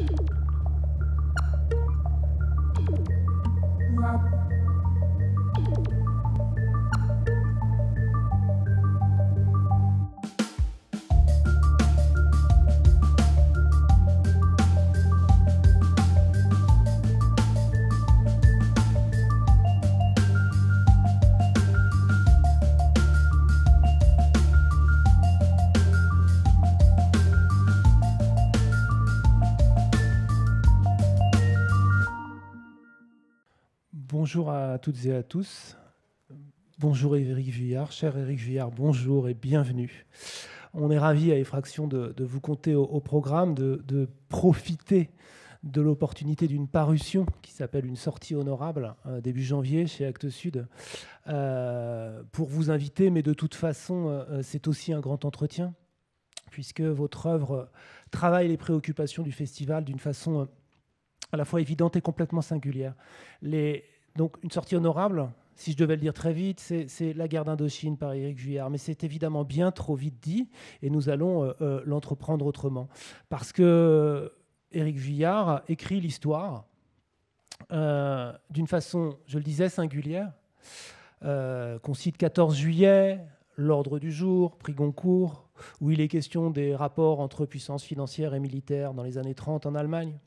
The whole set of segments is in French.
you Bonjour à toutes et à tous. Bonjour Éric Vuillard, cher Éric Vuillard, bonjour et bienvenue. On est ravi à Effraction de, vous compter au, programme, de, profiter de l'opportunité d'une parution qui s'appelle Une sortie honorable, euh, début janvier chez Actes Sud, euh, pour vous inviter, mais de toute façon, euh, c'est aussi un grand entretien, puisque votre œuvre travaille les préoccupations du festival d'une façon à la fois évidente et complètement singulière. Les, donc une sortie honorable, si je devais le dire très vite, c'est La guerre d'Indochine par Éric Juillard, Mais c'est évidemment bien trop vite dit et nous allons euh, euh, l'entreprendre autrement. Parce que Éric Vuillard écrit l'histoire euh, d'une façon, je le disais, singulière, qu'on cite 14 juillet, l'ordre du jour, prix Goncourt, où il est question des rapports entre puissances financières et militaires dans les années 30 en Allemagne.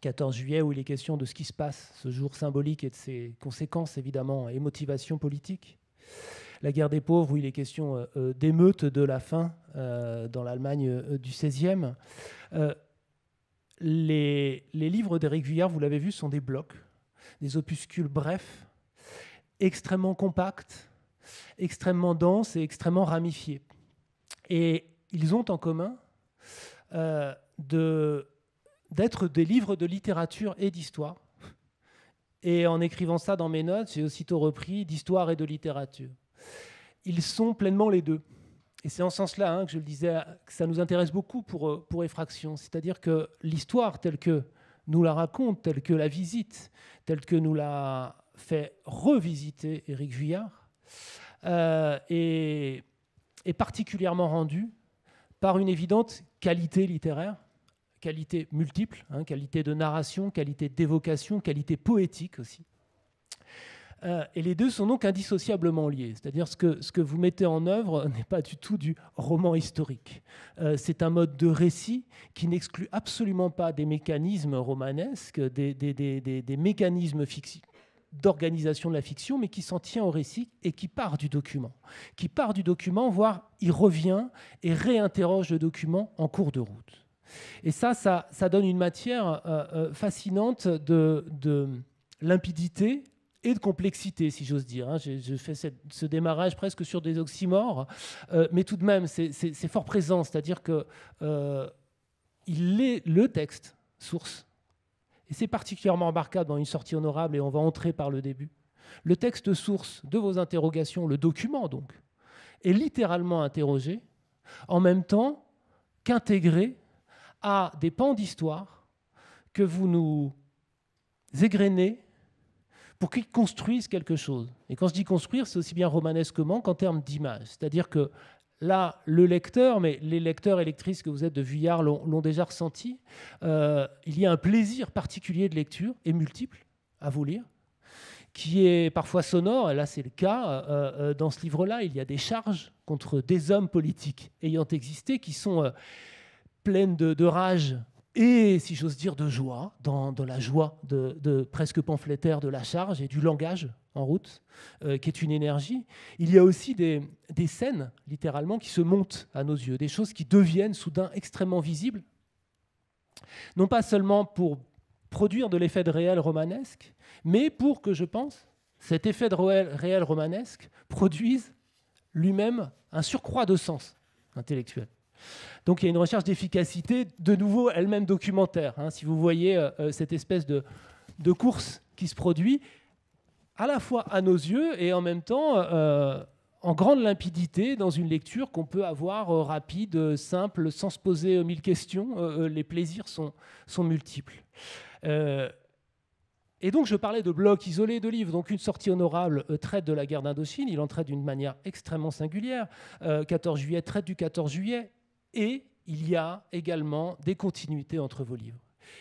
14 juillet où il est question de ce qui se passe ce jour symbolique et de ses conséquences évidemment et motivations politiques. La guerre des pauvres où il est question euh, euh, d'émeutes de la faim euh, dans l'Allemagne du 16e. Les, les, livres d'Éric Vuillard, vous l'avez vu, sont des blocs, des opuscules brefs, extrêmement compacts, extrêmement denses et extrêmement ramifiés. Et ils ont en commun de d'être des livres de littérature et d'histoire. Et en écrivant ça dans mes notes, j'ai aussitôt repris d'histoire et de littérature. Ils sont pleinement les deux. Et c'est en ce sens-là hein, que je le disais, que ça nous intéresse beaucoup pour, euh, pour Effraction. C'est-à-dire que l'histoire telle que nous la raconte, telle que la visite, telle que nous la fait revisiter Éric Vuillard, euh, est particulièrement rendue par une évidente qualité littéraire, Qualité multiples, hein, qualité de narration, qualité d'évocation, qualité poétique aussi. Euh, et les deux sont donc indissociablement liés, c'est-à-dire ce que, ce que vous mettez en œuvre n'est pas du tout du roman historique. Euh, c'est un mode de récit qui n'exclut absolument pas des mécanismes romanesques, des, des, mécanismes d'organisation de la fiction, mais qui s'en tient au récit et qui part du document. Qui part du document, voire il revient et réinterroge le document en cours de route. Et ça, ça, donne une matière euh, euh, fascinante de, limpidité et de complexité, si j'ose dire. Hein. Je, fais ce démarrage presque sur des oxymores, euh, mais tout de même, c'est fort présent, c'est-à-dire que il est le texte source. Et c'est particulièrement remarquable dans une sortie honorable, et on va entrer par le début. Le texte source de vos interrogations, le document donc, est littéralement interrogé, en même temps qu'intégré à des pans d'histoire que vous nous égrenez pour qu'ils construisent quelque chose. Et quand je dis construire, c'est aussi bien romanesquement qu'en termes d'image. C'est-à-dire que là, le lecteur, mais les lecteurs et lectrices que vous êtes de Vuillard l'ont déjà ressenti, euh, il y a un plaisir particulier de lecture, et multiple, à vous lire, qui est parfois sonore, et là c'est le cas, euh, euh, dans ce livre-là, il y a des charges contre des hommes politiques ayant existé qui sont pleine de, rage et, si j'ose dire, de joie, dans, la joie de, presque pamphlétaire de la charge et du langage en route, euh, qui est une énergie. Il y a aussi des, scènes, littéralement, qui se montent à nos yeux, des choses qui deviennent soudain extrêmement visibles, non pas seulement pour produire de l'effet de réel romanesque, mais pour que, je pense, cet effet de réel romanesque produise lui-même un surcroît de sens intellectuel. Donc il y a une recherche d'efficacité, de nouveau elle-même documentaire. Hein. si vous voyez euh, euh, cette espèce de, course qui se produit, à la fois à nos yeux et en même temps euh, en grande limpidité dans une lecture qu'on peut avoir rapide, simple, sans se poser mille questions. les plaisirs sont, multiples. Et donc je parlais de blocs isolés de livres. Donc une sortie honorable traite de la guerre d'Indochine, il en traite d'une manière extrêmement singulière. 14 juillet traite du 14 juillet, et il y a également des continuités entre vos livres.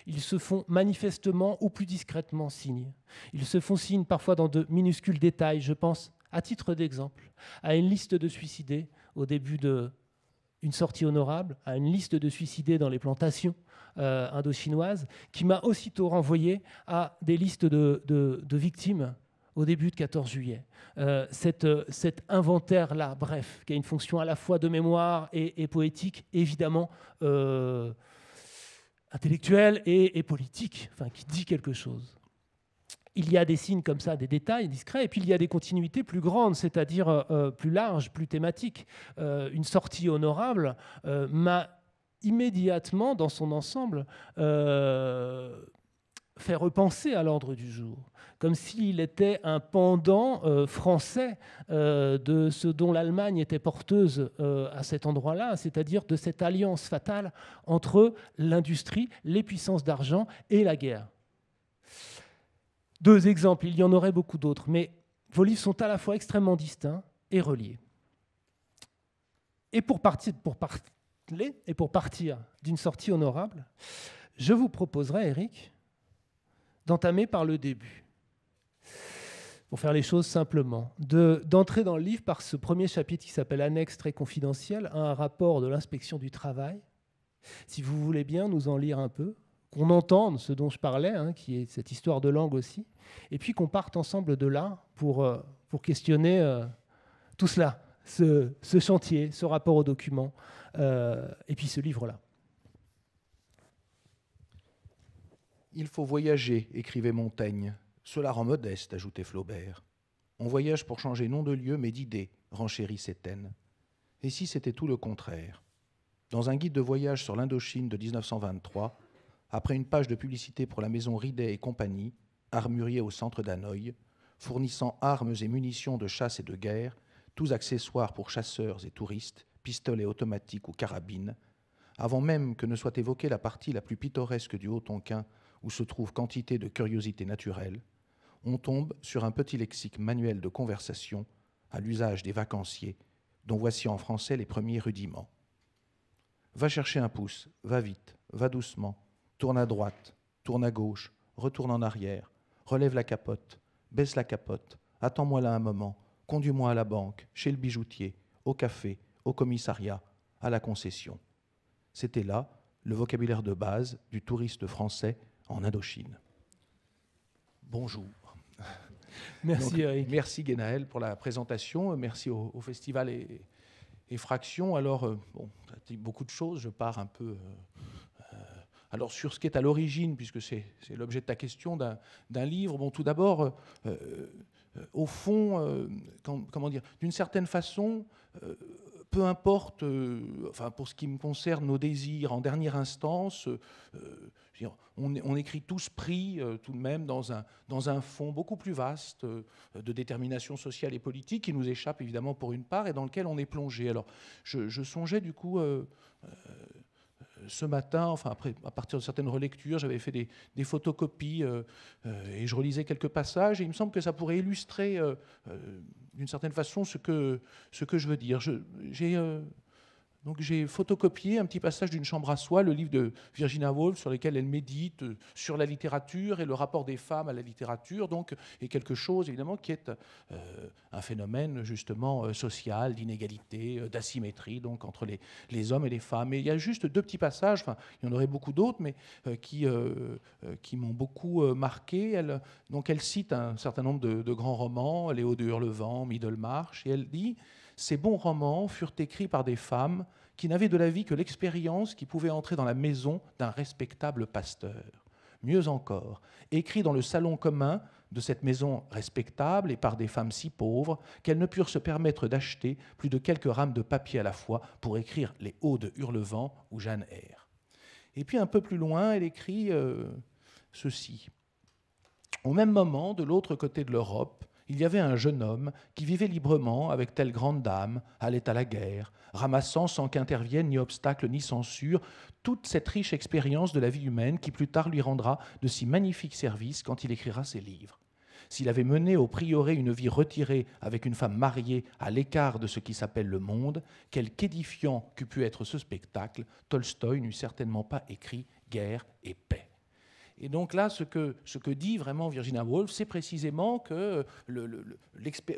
Ils se font manifestement ou plus discrètement signes. Ils se font signe parfois dans de minuscules détails. Je pense, à titre d'exemple, à une liste de suicidés au début de sortie honorable, à une liste de suicidés dans les plantations euh, indochinoises, qui m'a aussitôt renvoyé à des listes de victimes au début de 14 juillet. Euh, cette, euh, cet inventaire-là, bref, qui a une fonction à la fois de mémoire et, poétique, évidemment euh, intellectuelle et, et, politique, enfin, qui dit quelque chose. Il y a des signes comme ça, des détails discrets, et puis il y a des continuités plus grandes, c'est-à-dire plus larges, plus thématiques. une sortie honorable m'a immédiatement, dans son ensemble, fait repenser à l'ordre du jour, comme s'il était un pendant euh, français euh, de ce dont l'Allemagne était porteuse euh, à cet endroit-là, c'est-à-dire de cette alliance fatale entre l'industrie, les puissances d'argent et la guerre. Deux exemples, il y en aurait beaucoup d'autres, mais vos livres sont à la fois extrêmement distincts et reliés. Et pour partir, pour et pour partir d'une sortie honorable, je vous proposerai, Eric, d'entamer par le début, pour faire les choses simplement, d'entrer dans le livre par ce premier chapitre qui s'appelle Annexe très confidentielle un rapport de l'inspection du travail. Si vous voulez bien nous en lire un peu, qu'on entende ce dont je parlais, hein, qui est cette histoire de langue aussi, et puis qu'on parte ensemble de là pour, euh, pour questionner euh, tout cela, ce, chantier, ce rapport aux documents, euh, et puis ce livre-là. Il faut voyager, écrivait Montaigne. Cela rend modeste, ajoutait Flaubert. On voyage pour changer non de lieu, mais d'idée, renchérit Sétaine. Et si c'était tout le contraire Dans un guide de voyage sur l'Indochine de 1923, après une page de publicité pour la maison Ridet et compagnie, armurier au centre d'Hanoï, fournissant armes et munitions de chasse et de guerre, tous accessoires pour chasseurs et touristes, pistolets automatiques ou carabines, avant même que ne soit évoquée la partie la plus pittoresque du Haut-Tonkin où se trouvent quantité de curiosités naturelles, on tombe sur un petit lexique manuel de conversation à l'usage des vacanciers, dont voici en français les premiers rudiments. Va chercher un pouce, va vite, va doucement, tourne à droite, tourne à gauche, retourne en arrière, relève la capote, baisse la capote, attends-moi là un moment, conduis-moi à la banque, chez le bijoutier, au café, au commissariat, à la concession. C'était là le vocabulaire de base du touriste français en Indochine. Bonjour. Merci Merci Guénaël pour la présentation. Merci au, festival et, et, Fraction. Alors, euh, beaucoup de choses. Je pars un peu. Euh, euh, alors, sur ce qui est à l'origine, puisque c'est l'objet de ta question, d'un livre. Bon, tout d'abord, au fond, comment dire, d'une certaine façon, peu importe, euh, enfin pour ce qui me concerne, nos désirs, en dernière instance, euh, on, écrit tous pris euh, tout de même dans un, dans un fond beaucoup plus vaste de détermination sociale et politique qui nous échappe évidemment pour une part et dans lequel on est plongé. Alors je, songeais du coup ce matin, enfin après, à partir de certaines relectures, j'avais fait des, photocopies et je relisais quelques passages. Et il me semble que ça pourrait illustrer d'une certaine façon ce que, ce que je veux dire. J'ai euh, donc j'ai photocopié un petit passage d'une chambre à soi, le livre de Virginia Woolf, sur lequel elle médite sur la littérature et le rapport des femmes à la littérature, donc quelque chose évidemment qui est euh, un phénomène justement euh, social, d'inégalité, euh, d'asymétrie, donc entre les, hommes et les femmes. Et il y a juste deux petits passages, enfin il y en aurait beaucoup d'autres, mais qui, qui m'ont beaucoup marqué. Elle, donc elle cite un certain nombre de, de grands romans, Léo de Hurlevent, Middlemarch, et elle dit ces bons romans furent écrits par des femmes qui n'avaient de la vie que l'expérience qui pouvait entrer dans la maison d'un respectable pasteur. Mieux encore, écrits dans le salon commun de cette maison respectable et par des femmes si pauvres qu'elles ne purent se permettre d'acheter plus de quelques rames de papier à la fois pour écrire les Hauts de Hurlevent ou Jeanne Eyre. Et puis un peu plus loin, elle écrit euh, ceci. Au même moment, de l'autre côté de l'Europe, il y avait un jeune homme qui vivait librement avec telle grande dame, allait à la guerre, ramassant sans qu'intervienne ni obstacle ni censure toute cette riche expérience de la vie humaine qui plus tard lui rendra de si magnifiques services quand il écrira ses livres. S'il avait mené au prieuré une vie retirée avec une femme mariée à l'écart de ce qui s'appelle le monde, quel qu'édifiant qu'eût pu être ce spectacle, Tolstoï n'eût certainement pas écrit guerre et paix. Et donc là, ce que, ce que dit vraiment Virginia Woolf, c'est précisément que, euh, le,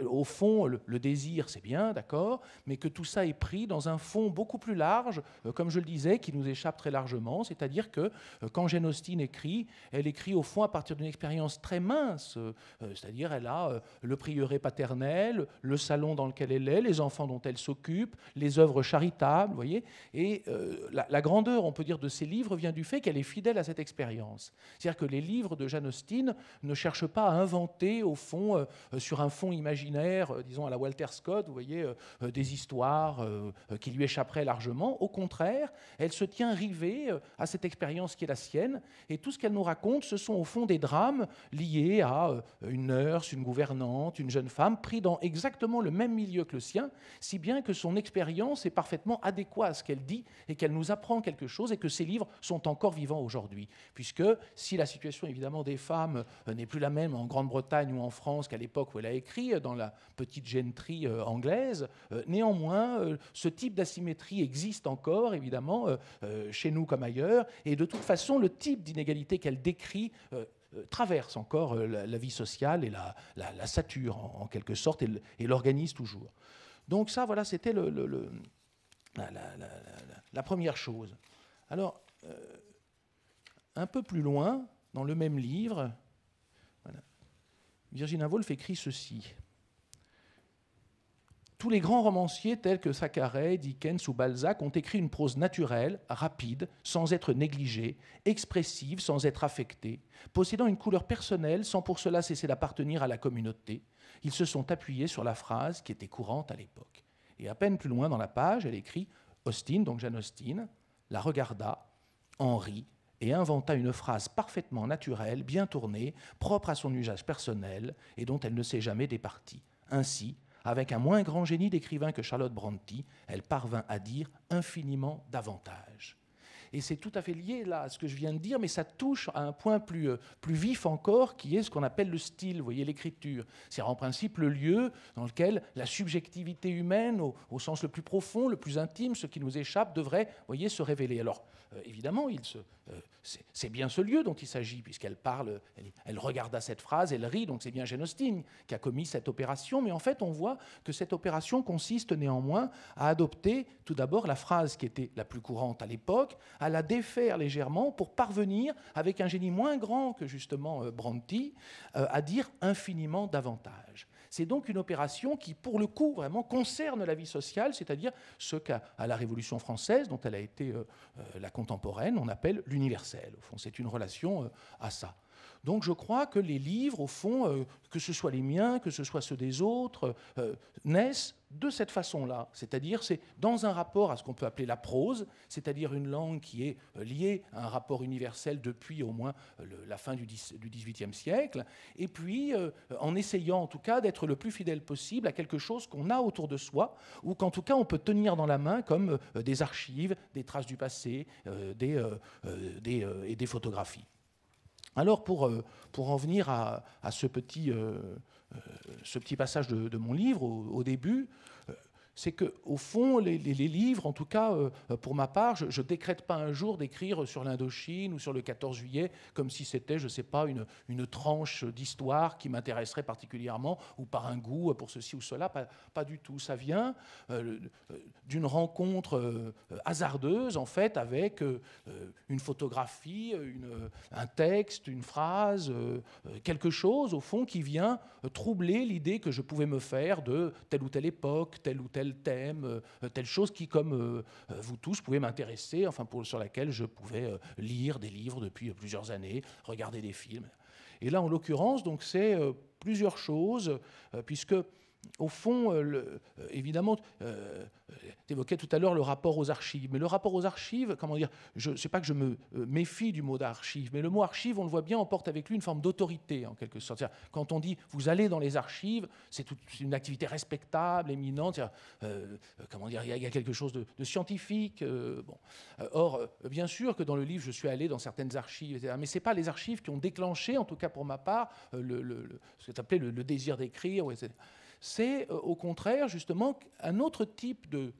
au fond, le, désir, c'est bien, d'accord, mais que tout ça est pris dans un fond beaucoup plus large, euh, comme je le disais, qui nous échappe très largement. C'est-à-dire que euh, quand Jane Austen écrit, elle écrit au fond à partir d'une expérience très mince. c'est-à-dire, elle a le prieuré paternel, le salon dans lequel elle est, les enfants dont elle s'occupe, les œuvres charitables, voyez. Et la, la grandeur, on peut dire, de ses livres vient du fait qu'elle est fidèle à cette expérience. C'est-à-dire que les livres de Jeanne Austen ne cherchent pas à inventer, au fond, euh, euh, sur un fond imaginaire, euh, disons à la Walter Scott, vous voyez, des histoires qui lui échapperaient largement. Au contraire, elle se tient rivée à cette expérience qui est la sienne, et tout ce qu'elle nous raconte, ce sont au fond des drames liés à une nurse, une gouvernante, une jeune femme, pris dans exactement le même milieu que le sien, si bien que son expérience est parfaitement adéquate à ce qu'elle dit et qu'elle nous apprend quelque chose et que ses livres sont encore vivants aujourd'hui, puisque si la situation évidemment des femmes euh, n'est plus la même en Grande-Bretagne ou en France qu'à l'époque où elle a écrit, euh, dans la petite gentry euh, anglaise, néanmoins, ce type d'asymétrie existe encore, évidemment, chez nous comme ailleurs, et de toute façon, le type d'inégalité qu'elle décrit traverse encore la, vie sociale et la, la, sature en, quelque sorte et l'organise toujours. Donc ça, voilà, c'était le, la, première chose. Alors, un peu plus loin, dans le même livre, Virginia Woolf écrit ceci. Tous les grands romanciers tels que Thackeray, Dickens ou Balzac ont écrit une prose naturelle, rapide, sans être négligée, expressive, sans être affectée, possédant une couleur personnelle sans pour cela cesser d'appartenir à la communauté. Ils se sont appuyés sur la phrase qui était courante à l'époque. Et à peine plus loin dans la page, elle écrit Austin, donc Jeanne Austin, la regarda, en rit et inventa une phrase parfaitement naturelle, bien tournée, propre à son usage personnel et dont elle ne s'est jamais départie. Ainsi, avec un moins grand génie d'écrivain que Charlotte Brontë, elle parvint à dire infiniment davantage. Et c'est tout à fait lié là à ce que je viens de dire, mais ça touche à un point plus, euh, plus vif encore, qui est ce qu'on appelle le style, vous voyez, l'écriture. C'est en principe le lieu dans lequel la subjectivité humaine, au, sens le plus profond, le plus intime, ce qui nous échappe, devrait, voyez, se révéler. Alors, euh, évidemment, euh, c'est bien ce lieu dont il s'agit, puisqu'elle parle, elle, regarde regarda cette phrase, elle rit, donc c'est bien Austen qui a commis cette opération, mais en fait, on voit que cette opération consiste néanmoins à adopter tout d'abord la phrase qui était la plus courante à l'époque, à la défaire légèrement pour parvenir, avec un génie moins grand que justement euh, Brontë, à dire infiniment davantage. C'est donc une opération qui, pour le coup, vraiment concerne la vie sociale, c'est-à-dire ce qu'à la Révolution française, dont elle a été euh, euh, la contemporaine, on appelle l'universel. Au fond, c'est une relation euh, à ça. Donc je crois que les livres, au fond, euh, que ce soit les miens, que ce soit ceux des autres, euh, naissent de cette façon-là. C'est-à-dire, c'est dans un rapport à ce qu'on peut appeler la prose, c'est-à-dire une langue qui est euh, liée à un rapport universel depuis au moins la fin du XVIIIe siècle, et puis en essayant en tout cas d'être le plus fidèle possible à quelque chose qu'on a autour de soi, ou qu'en tout cas on peut tenir dans la main comme des archives, des traces du passé, et des photographies. Alors pour, euh, pour en venir à, ce, petit, euh, euh, ce, petit, passage de, mon livre, au début, c'est que, au fond, les, livres, en tout cas, euh, euh, pour ma part, je, ne décrète pas un jour d'écrire sur l'Indochine ou sur le 14 juillet comme si c'était, je sais pas, une, une tranche d'histoire qui m'intéresserait particulièrement ou par un goût pour ceci ou cela. Pas, du tout. Ça vient euh, d'une rencontre hasardeuse, en fait, avec une photographie, une, un texte, une phrase, quelque chose, au fond, qui vient troubler l'idée que je pouvais me faire de telle ou telle époque, telle ou telle thème, euh, telle chose qui, comme euh, euh, vous tous, pouvait m'intéresser, enfin pour, sur laquelle je pouvais lire des livres depuis plusieurs années, regarder des films. Et là, en l'occurrence, donc c'est plusieurs choses, puisque au fond, euh, euh, évidemment, euh, tu évoquais tout à l'heure le rapport aux archives. Mais le rapport aux archives, comment dire, je ne sais pas que je me méfie du mot d'archive, mais le mot archive, on le voit bien, emporte avec lui une forme d'autorité, en quelque sorte. Quand on dit vous allez dans les archives, c'est une activité respectable, éminente, comment dire, il y, a quelque chose de, scientifique. bon. Or, bien sûr que dans le livre, je suis allé dans certaines archives, mais ce pas les archives qui ont déclenché, en tout cas pour ma part, ce que tu le, le désir d'écrire, etc c'est euh, au contraire justement un autre type de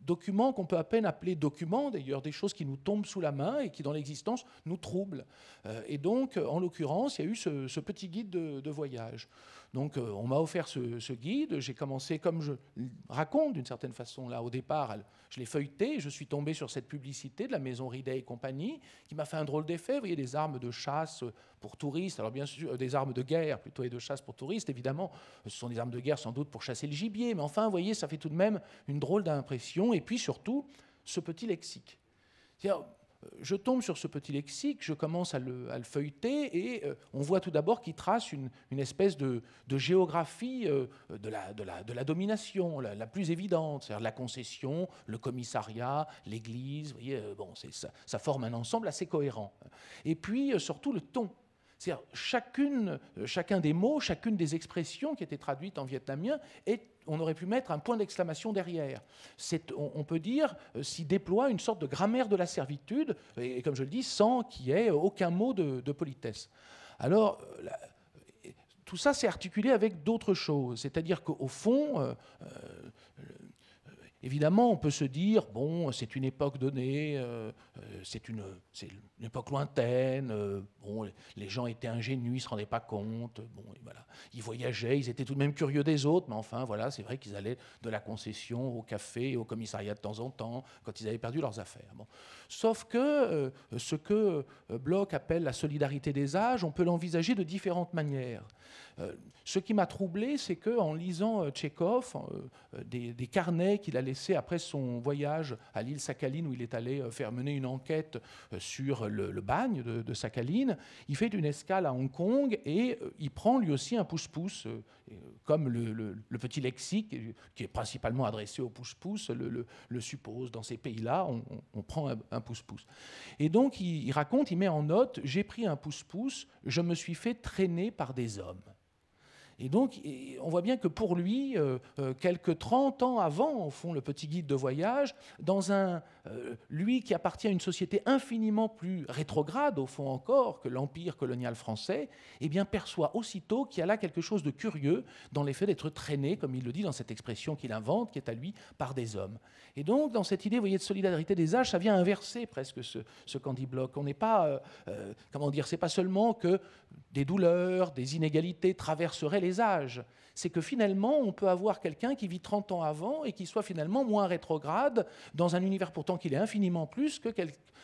document qu'on peut à peine appeler document, d'ailleurs des choses qui nous tombent sous la main et qui dans l'existence nous troublent. Euh, et donc, en l'occurrence, il y a eu ce, petit guide de voyage. Donc euh, on m'a offert ce, guide, j'ai commencé, comme je raconte d'une certaine façon là au départ, je l'ai feuilleté, je suis tombé sur cette publicité de la maison Ridet et compagnie, qui m'a fait un drôle d'effet, vous voyez, des armes de chasse pour touristes, alors bien sûr, des armes de guerre plutôt et de chasse pour touristes, évidemment, ce sont des armes de guerre sans doute pour chasser le gibier, mais enfin, vous voyez, ça fait tout de même une drôle d'impression, et puis surtout, ce petit lexique je tombe sur ce petit lexique, je commence à le, feuilleter et euh, on voit tout d'abord qu'il trace une, espèce de, géographie euh, de, la, de, la, domination la, plus évidente, c'est-à-dire la concession, le commissariat, l'Église. Vous voyez, euh, bon, ça, ça, forme un ensemble assez cohérent. Et puis surtout le ton. C'est-à-dire, chacune, euh, chacun des mots, chacune des expressions qui étaient traduites en vietnamien, on aurait pu mettre un point d'exclamation derrière. On, peut dire euh, s'y déploie une sorte de grammaire de la servitude, et, comme je le dis, sans qu'il y ait aucun mot de, politesse. Alors, euh, tout ça s'est articulé avec d'autres choses. C'est-à-dire qu'au fond, Évidemment, on peut se dire, bon, c'est une époque donnée, euh, euh, c'est une, une, époque lointaine, euh, bon, les gens étaient ingénus, ils ne se rendaient pas compte, bon, voilà. ils voyageaient, ils étaient tout de même curieux des autres, mais enfin, voilà, c'est vrai qu'ils allaient de la concession au café, au commissariat de temps en temps, quand ils avaient perdu leurs affaires. Sauf que euh, ce que euh, Bloch appelle la solidarité des âges, on peut l'envisager de différentes manières. Euh, ce qui m'a troublé, c'est qu'en lisant Tchékov, des, carnets qu'il a laissés après son voyage à l'île Sakhaline, où il est allé faire mener une enquête sur le, bagne de, Sakhalin, Sakhaline, il fait une escale à Hong Kong et il prend lui aussi un pouce-pouce, comme le, petit lexique qui est principalement adressé au pouce-pouce, le, suppose. Dans ces pays-là, on, prend un pouce-pouce. Et donc, il, raconte, il met en note J'ai pris un pouce-pouce, je me suis fait traîner par des hommes. Et donc, on voit bien que pour lui, euh, euh, quelques 30 ans avant, au fond, le petit guide de voyage, dans un, euh, lui qui appartient à une société infiniment plus rétrograde, au fond encore, que l'empire colonial français, eh bien, perçoit aussitôt qu'il y a là quelque chose de curieux dans l'effet d'être traîné, comme il le dit dans cette expression qu'il invente, qui est à lui, par des hommes. Et donc, dans cette idée, vous voyez, de solidarité des âges, ça vient inverser presque ce, ce Candy Block. On n'est pas, comment dire, c'est pas seulement que des douleurs, des inégalités traverseraient les c'est que finalement, on peut avoir quelqu'un qui vit 30 ans avant et qui soit finalement moins rétrograde dans un univers pourtant qu'il est infiniment plus que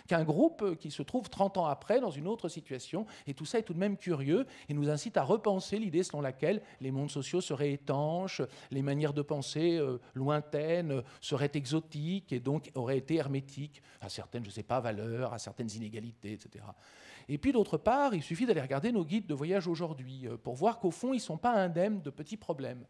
qu'un groupe qui se trouve 30 ans après dans une autre situation. Et tout ça est tout de même curieux et nous incite à repenser l'idée selon laquelle les mondes sociaux seraient étanches, les manières de penser euh, lointaines seraient exotiques et donc auraient été hermétiques à certaines, je sais pas, valeurs, à certaines inégalités, etc. Et puis d'autre part, il suffit d'aller regarder nos guides de voyage aujourd'hui euh, pour voir qu'au fond, ils ne sont pas indemnes de petits problèmes.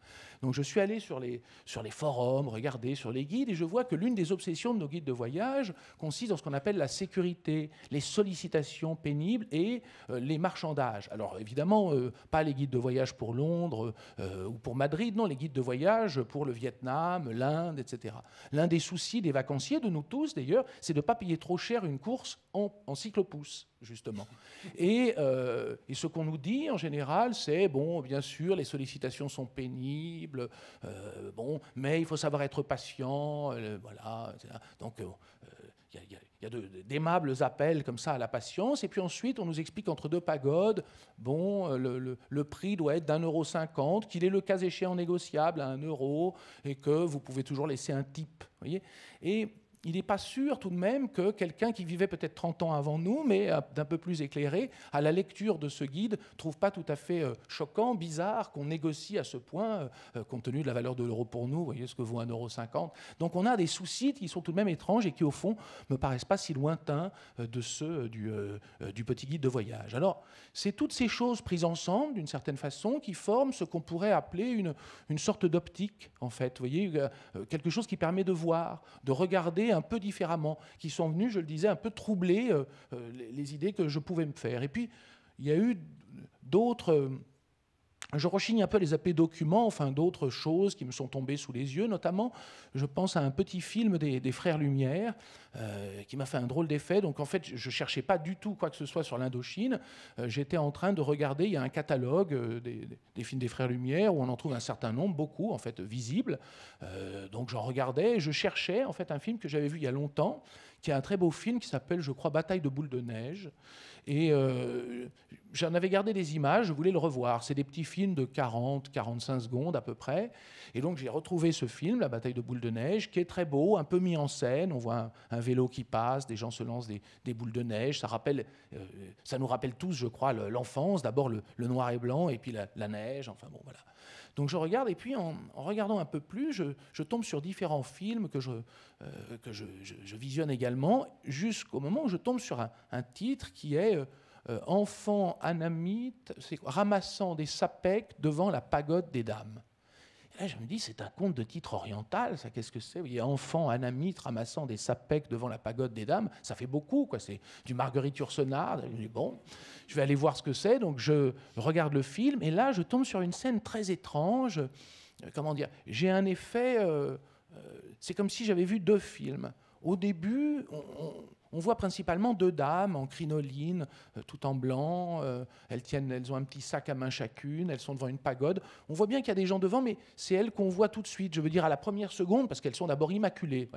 Donc je suis allé sur les, sur les forums, regarder sur les guides, et je vois que l'une des obsessions de nos guides de voyage consiste dans ce qu'on appelle la sécurité, les sollicitations pénibles et euh, les marchandages. Alors évidemment, euh, pas les guides de voyage pour Londres ou pour Madrid, non, les guides de voyage pour le Vietnam, l'Inde, etc. L'un des soucis des vacanciers, de nous tous d'ailleurs, c'est de ne pas payer trop cher une course en, en cyclopousse justement. Euh, et, ce qu'on nous dit en général, c'est bon, bien sûr, les sollicitations sont pénibles, euh, bon, mais il faut savoir être patient, euh, voilà. Donc, il y a, d'aimables appels comme ça à la patience. Et puis ensuite, on nous explique entre deux pagodes, bon, le, prix doit être d'un euro cinquante, qu'il est le cas échéant négociable à un euro, et que vous pouvez toujours laisser un type. Voyez et il n'est pas sûr tout de même que quelqu'un qui vivait peut-être 30 ans avant nous, mais euh, d'un peu plus éclairé, à la lecture de ce guide, trouve pas tout à fait euh, choquant, bizarre qu'on négocie à ce point, euh, compte tenu de la valeur de l'euro pour nous, voyez ce que vaut 1,50€. Donc on a des soucis qui sont tout de même étranges et qui, au fond, ne me paraissent pas si lointains de ceux du, du petit guide de voyage. Alors, c'est toutes ces choses prises ensemble, d'une certaine façon, qui forment ce qu'on pourrait appeler une, une sorte d'optique, en fait, vous voyez, quelque chose qui permet de voir, de regarder un peu différemment, qui sont venus, je le disais, un peu troubler euh, euh, les idées que je pouvais me faire. Et puis, il y a eu d'autres euh, je rechigne un peu les AP documents, enfin d'autres choses qui me sont tombées sous les yeux, notamment je pense à un petit film des, Frères Lumière euh, qui m'a fait un drôle d'effet. Donc en fait, je ne cherchais pas du tout quoi que ce soit sur l'Indochine. Euh, j'étais en train de regarder, il y a un catalogue euh, des, films des Frères Lumière où on en trouve un certain nombre, beaucoup en fait, visibles. donc j'en regardais et je cherchais en fait un film que j'avais vu il y a longtemps, qui est un très beau film qui s'appelle, je crois, Bataille de boules de neige. Et euh, j'en avais gardé des images, je voulais le revoir. C'est des petits films de 40, 45 secondes à peu près. Et donc j'ai retrouvé ce film, La bataille de boules de neige, qui est très beau, un peu mis en scène. On voit un, vélo qui passe, des gens se lancent des, boules de neige. Ça, rappelle, euh, ça nous rappelle tous, je crois, l'enfance. D'abord le, noir et blanc et puis la, neige. Enfin bon, voilà. Donc je regarde et puis en, regardant un peu plus, je, tombe sur différents films que je, euh, que je, visionne également, jusqu'au moment où je tombe sur un, un titre qui est euh, euh, enfant anamite, ramassant des sapèques devant la pagode des dames. là, je me dis, c'est un conte de titre oriental, ça, qu'est-ce que c'est Il y a enfant anamite ramassant des sapèques devant la pagode des dames, ça fait beaucoup, quoi. C'est du Marguerite Ursenard. Je bon, je vais aller voir ce que c'est. Donc, je regarde le film, et là, je tombe sur une scène très étrange. Euh, comment dire J'ai un effet. c'est comme si j'avais vu deux films. Au début, on, on voit principalement deux dames en crinoline, euh, tout en blanc. Euh, elles, tiennent, elles ont un petit sac à main chacune, elles sont devant une pagode. On voit bien qu'il y a des gens devant, mais c'est elles qu'on voit tout de suite, je veux dire à la première seconde, parce qu'elles sont d'abord immaculées.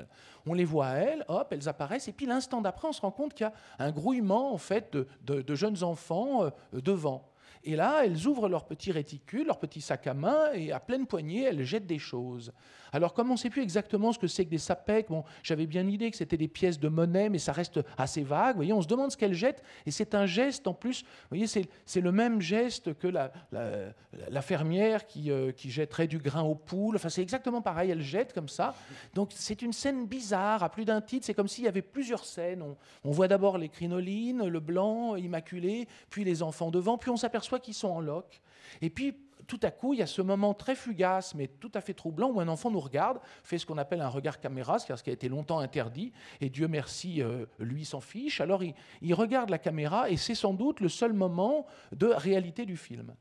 On les voit à elles, hop, elles apparaissent, et puis l'instant d'après, on se rend compte qu'il y a un grouillement en fait, de, jeunes enfants euh, devant. Et là, elles ouvrent leur petit réticule, leur petit sac à main, et à pleine poignée, elles jettent des choses. Alors, comme on ne sait plus exactement ce que c'est que des sapèques, bon, j'avais bien l'idée que c'était des pièces de monnaie, mais ça reste assez vague. voyez, on se demande ce qu'elles jettent, et c'est un geste en plus. voyez, c'est le même geste que la, la, fermière euh, qui, jetterait du grain aux poules. Enfin, c'est exactement pareil, elle jette comme ça. Donc, c'est une scène bizarre, à plus d'un titre. C'est comme s'il y avait plusieurs scènes. On, on voit d'abord les crinolines, le blanc immaculé, puis les enfants devant, puis on s'aperçoit soit qu'ils sont en loc. Et puis, tout à coup, il y a ce moment très fugace, mais tout à fait troublant, où un enfant nous regarde, fait ce qu'on appelle un regard caméra, cest ce qui a été longtemps interdit, et Dieu merci, euh, lui s'en fiche. Alors il, regarde la caméra, et c'est sans doute le seul moment de réalité du film.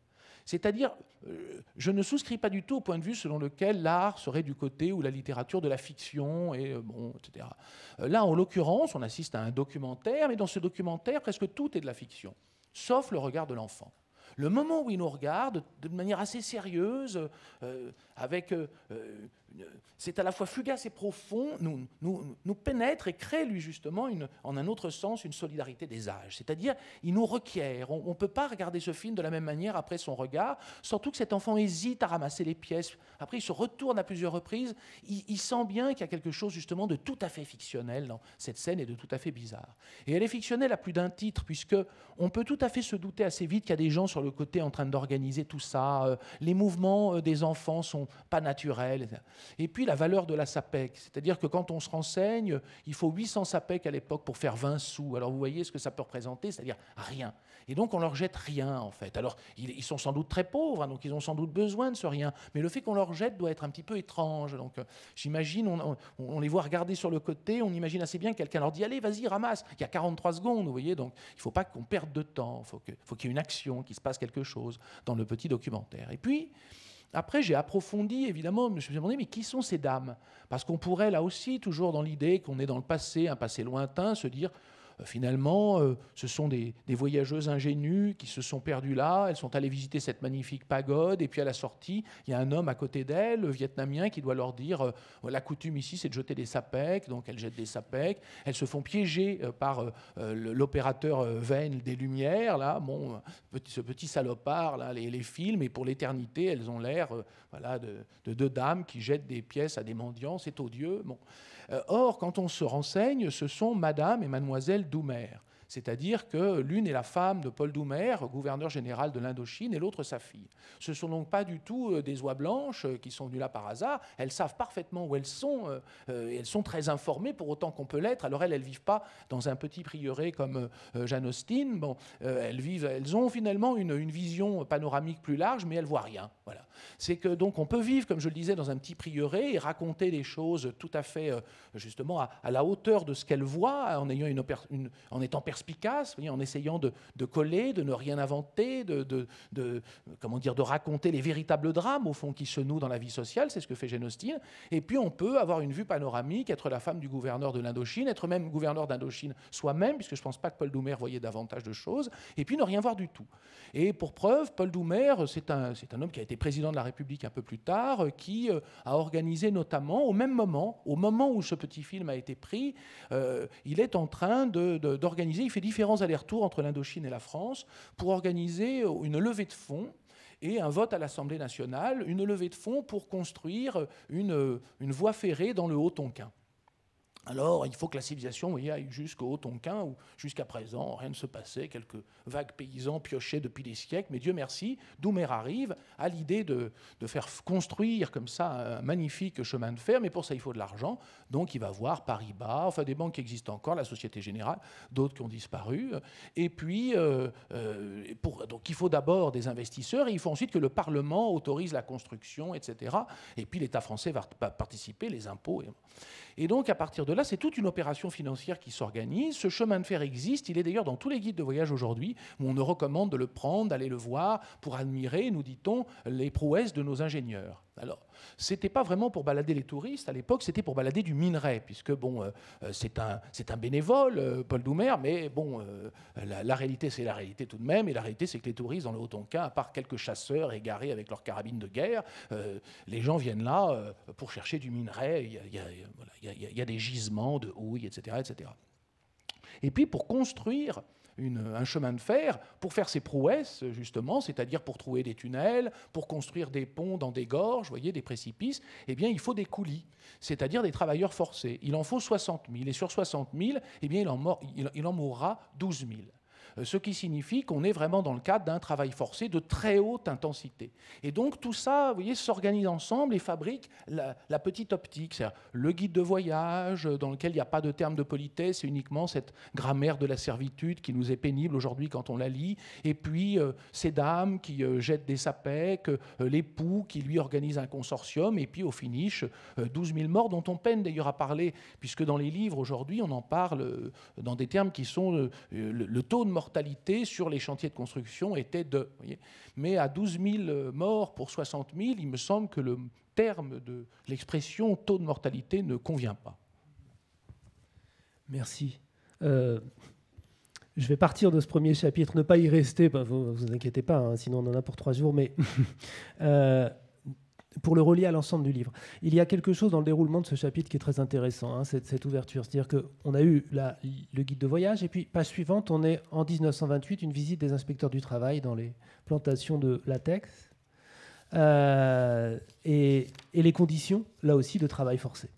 C'est-à-dire, euh, je ne souscris pas du tout au point de vue selon lequel l'art serait du côté ou la littérature de la fiction, euh, et bon, etc. Là, en l'occurrence, on assiste à un documentaire, mais dans ce documentaire, presque tout est de la fiction, sauf le regard de l'enfant. Le moment où il nous regarde de manière assez sérieuse, euh, avec euh, euh, c'est à la fois fugace et profond, nous, nous, nous pénètre et crée, lui, justement, une, en un autre sens, une solidarité des âges. C'est-à-dire, il nous requiert. On ne peut pas regarder ce film de la même manière après son regard, surtout que cet enfant hésite à ramasser les pièces. Après, il se retourne à plusieurs reprises. Il, sent bien qu'il y a quelque chose, justement, de tout à fait fictionnel dans cette scène et de tout à fait bizarre. Et elle est fictionnelle à plus d'un titre, puisque on peut tout à fait se douter assez vite qu'il y a des gens sur le côté en train d'organiser tout ça. Euh, les mouvements euh, des enfants sont pas naturels. Et puis la valeur de la SAPEC, c'est-à-dire que quand on se renseigne, il faut 800 SAPEC à l'époque pour faire 20 sous. Alors vous voyez ce que ça peut représenter, c'est-à-dire rien. Et donc on leur jette rien en fait. Alors ils sont sans doute très pauvres, hein, donc ils ont sans doute besoin de ce rien. Mais le fait qu'on leur jette doit être un petit peu étrange. Donc euh, j'imagine, on, les voit regarder sur le côté, on imagine assez bien que quelqu'un leur dit allez, vas-y, ramasse. Il y a 43 secondes, vous voyez, donc il ne faut pas qu'on perde de temps, faut faut qu'il y ait une action, qu'il se passe quelque chose dans le petit documentaire. Et puis après, j'ai approfondi, évidemment, je me suis demandé, mais qui sont ces dames Parce qu'on pourrait, là aussi, toujours dans l'idée qu'on est dans le passé, un passé lointain, se dire, euh, finalement, euh, ce sont des, voyageuses ingénues qui se sont perdues là. Elles sont allées visiter cette magnifique pagode. Et puis à la sortie, il y a un homme à côté d'elles, vietnamien, qui doit leur dire euh, la coutume ici, c'est de jeter des sapecs, Donc elles jettent des sapecs. » Elles se font piéger par l'opérateur Veine des Lumières. Là, bon, ce petit salopard, là, les, films. Et pour l'éternité, elles ont l'air voilà, de, de deux dames qui jettent des pièces à des mendiants. C'est odieux. Bon. Euh, or, quand on se renseigne, ce sont Madame et Mademoiselle Doumer c'est-à-dire que l'une est la femme de Paul Doumer, gouverneur général de l'Indochine, et l'autre sa fille. Ce ne sont donc pas du tout euh, des oies blanches euh, qui sont venues là par hasard, elles savent parfaitement où elles sont, euh, et elles sont très informées pour autant qu'on peut l'être. Alors elles, elles ne vivent pas dans un petit prieuré comme Jeanne Austin, bon, elles, vivent, elles ont finalement une, vision panoramique plus large, mais elles voient rien. Voilà. C'est que donc on peut vivre, comme je le disais, dans un petit prieuré et raconter des choses tout à fait justement à, la hauteur de ce qu'elles voient, en, ayant une, en étant personnelles en essayant de, coller, de ne rien inventer, de, de, comment dire, de raconter les véritables drames, au fond, qui se nouent dans la vie sociale. C'est ce que fait Jane Austen. Et puis, on peut avoir une vue panoramique, être la femme du gouverneur de l'Indochine, être même gouverneur d'Indochine soi-même, puisque je ne pense pas que Paul Doumer voyait davantage de choses, et puis ne rien voir du tout. Et pour preuve, Paul Doumer, c'est un, un homme qui a été président de la République un peu plus tard, euh, qui euh, a organisé notamment, au même moment, au moment où ce petit film a été pris, euh, il est en train d'organiser, fait différents allers-retours entre l'Indochine et la France pour organiser une levée de fonds et un vote à l'Assemblée nationale, une levée de fonds pour construire une, une voie ferrée dans le Haut-Tonkin. Alors, il faut que la civilisation aille jusqu'au Tonkin, où jusqu'à présent, rien ne se passait, quelques vagues paysans piochaient depuis des siècles, mais Dieu merci, Doumer arrive à l'idée de, faire construire comme ça un magnifique chemin de fer, mais pour ça, il faut de l'argent, donc il va voir bas enfin des banques qui existent encore, la Société Générale, d'autres qui ont disparu, et puis, euh, euh, pour, donc il faut d'abord des investisseurs, et il faut ensuite que le Parlement autorise la construction, etc., et puis l'État français va participer, les impôts, et, et donc à partir de là, c'est toute une opération financière qui s'organise. Ce chemin de fer existe. Il est d'ailleurs dans tous les guides de voyage aujourd'hui où on nous recommande de le prendre, d'aller le voir pour admirer, nous dit-on, les prouesses de nos ingénieurs. Alors, n'était pas vraiment pour balader les touristes à l'époque, c'était pour balader du minerai, puisque bon, euh, euh, c'est un, bénévole, euh, Paul Doumer, mais bon, la, réalité c'est la réalité tout de même, et la réalité c'est que les touristes dans le haut tonquin à part quelques chasseurs égarés avec leurs carabines de guerre, les gens viennent là pour chercher du minerai. Il y a, des gisements de houille, etc., etc. Et puis pour construire un chemin de fer pour faire ses prouesses, justement, c'est-à-dire pour trouver des tunnels, pour construire des ponts dans des gorges, voyez, des précipices, eh bien, il faut des coulis, c'est-à-dire des travailleurs forcés. Il en faut 60 000. Et sur 60 000, eh bien, il en, il en mourra 12 000. Euh, ce qui signifie qu'on est vraiment dans le cadre d'un travail forcé de très haute intensité. Et donc tout ça, vous voyez, s'organise ensemble et fabrique la, petite optique, c'est-à-dire le guide de voyage euh, dans lequel il n'y a pas de terme de politesse, c'est uniquement cette grammaire de la servitude qui nous est pénible aujourd'hui quand on la lit, et puis euh, ces dames qui jettent des sapèques, l'époux qui lui organise un consortium, et puis au finish, 12 000 morts dont on peine d'ailleurs à parler, puisque dans les livres aujourd'hui, on en parle dans des termes qui sont le, taux de mort mortalité sur les chantiers de construction était de. Mais à 12 000 euh, morts pour 60 000, il me semble que le terme de l'expression taux de mortalité ne convient pas. Merci. Euh, je vais partir de ce premier chapitre, ne pas y rester, vous, inquiétez pas, hein, sinon on en a pour trois jours, mais euh, pour le relier à l'ensemble du livre. Il y a quelque chose dans le déroulement de ce chapitre qui est très intéressant, hein, cette, ouverture. C'est-à-dire qu'on a eu le guide de voyage, et puis, page suivante, on est en 1928, une visite des inspecteurs du travail dans les plantations de latex, euh, et, les conditions, là aussi, de travail forcé.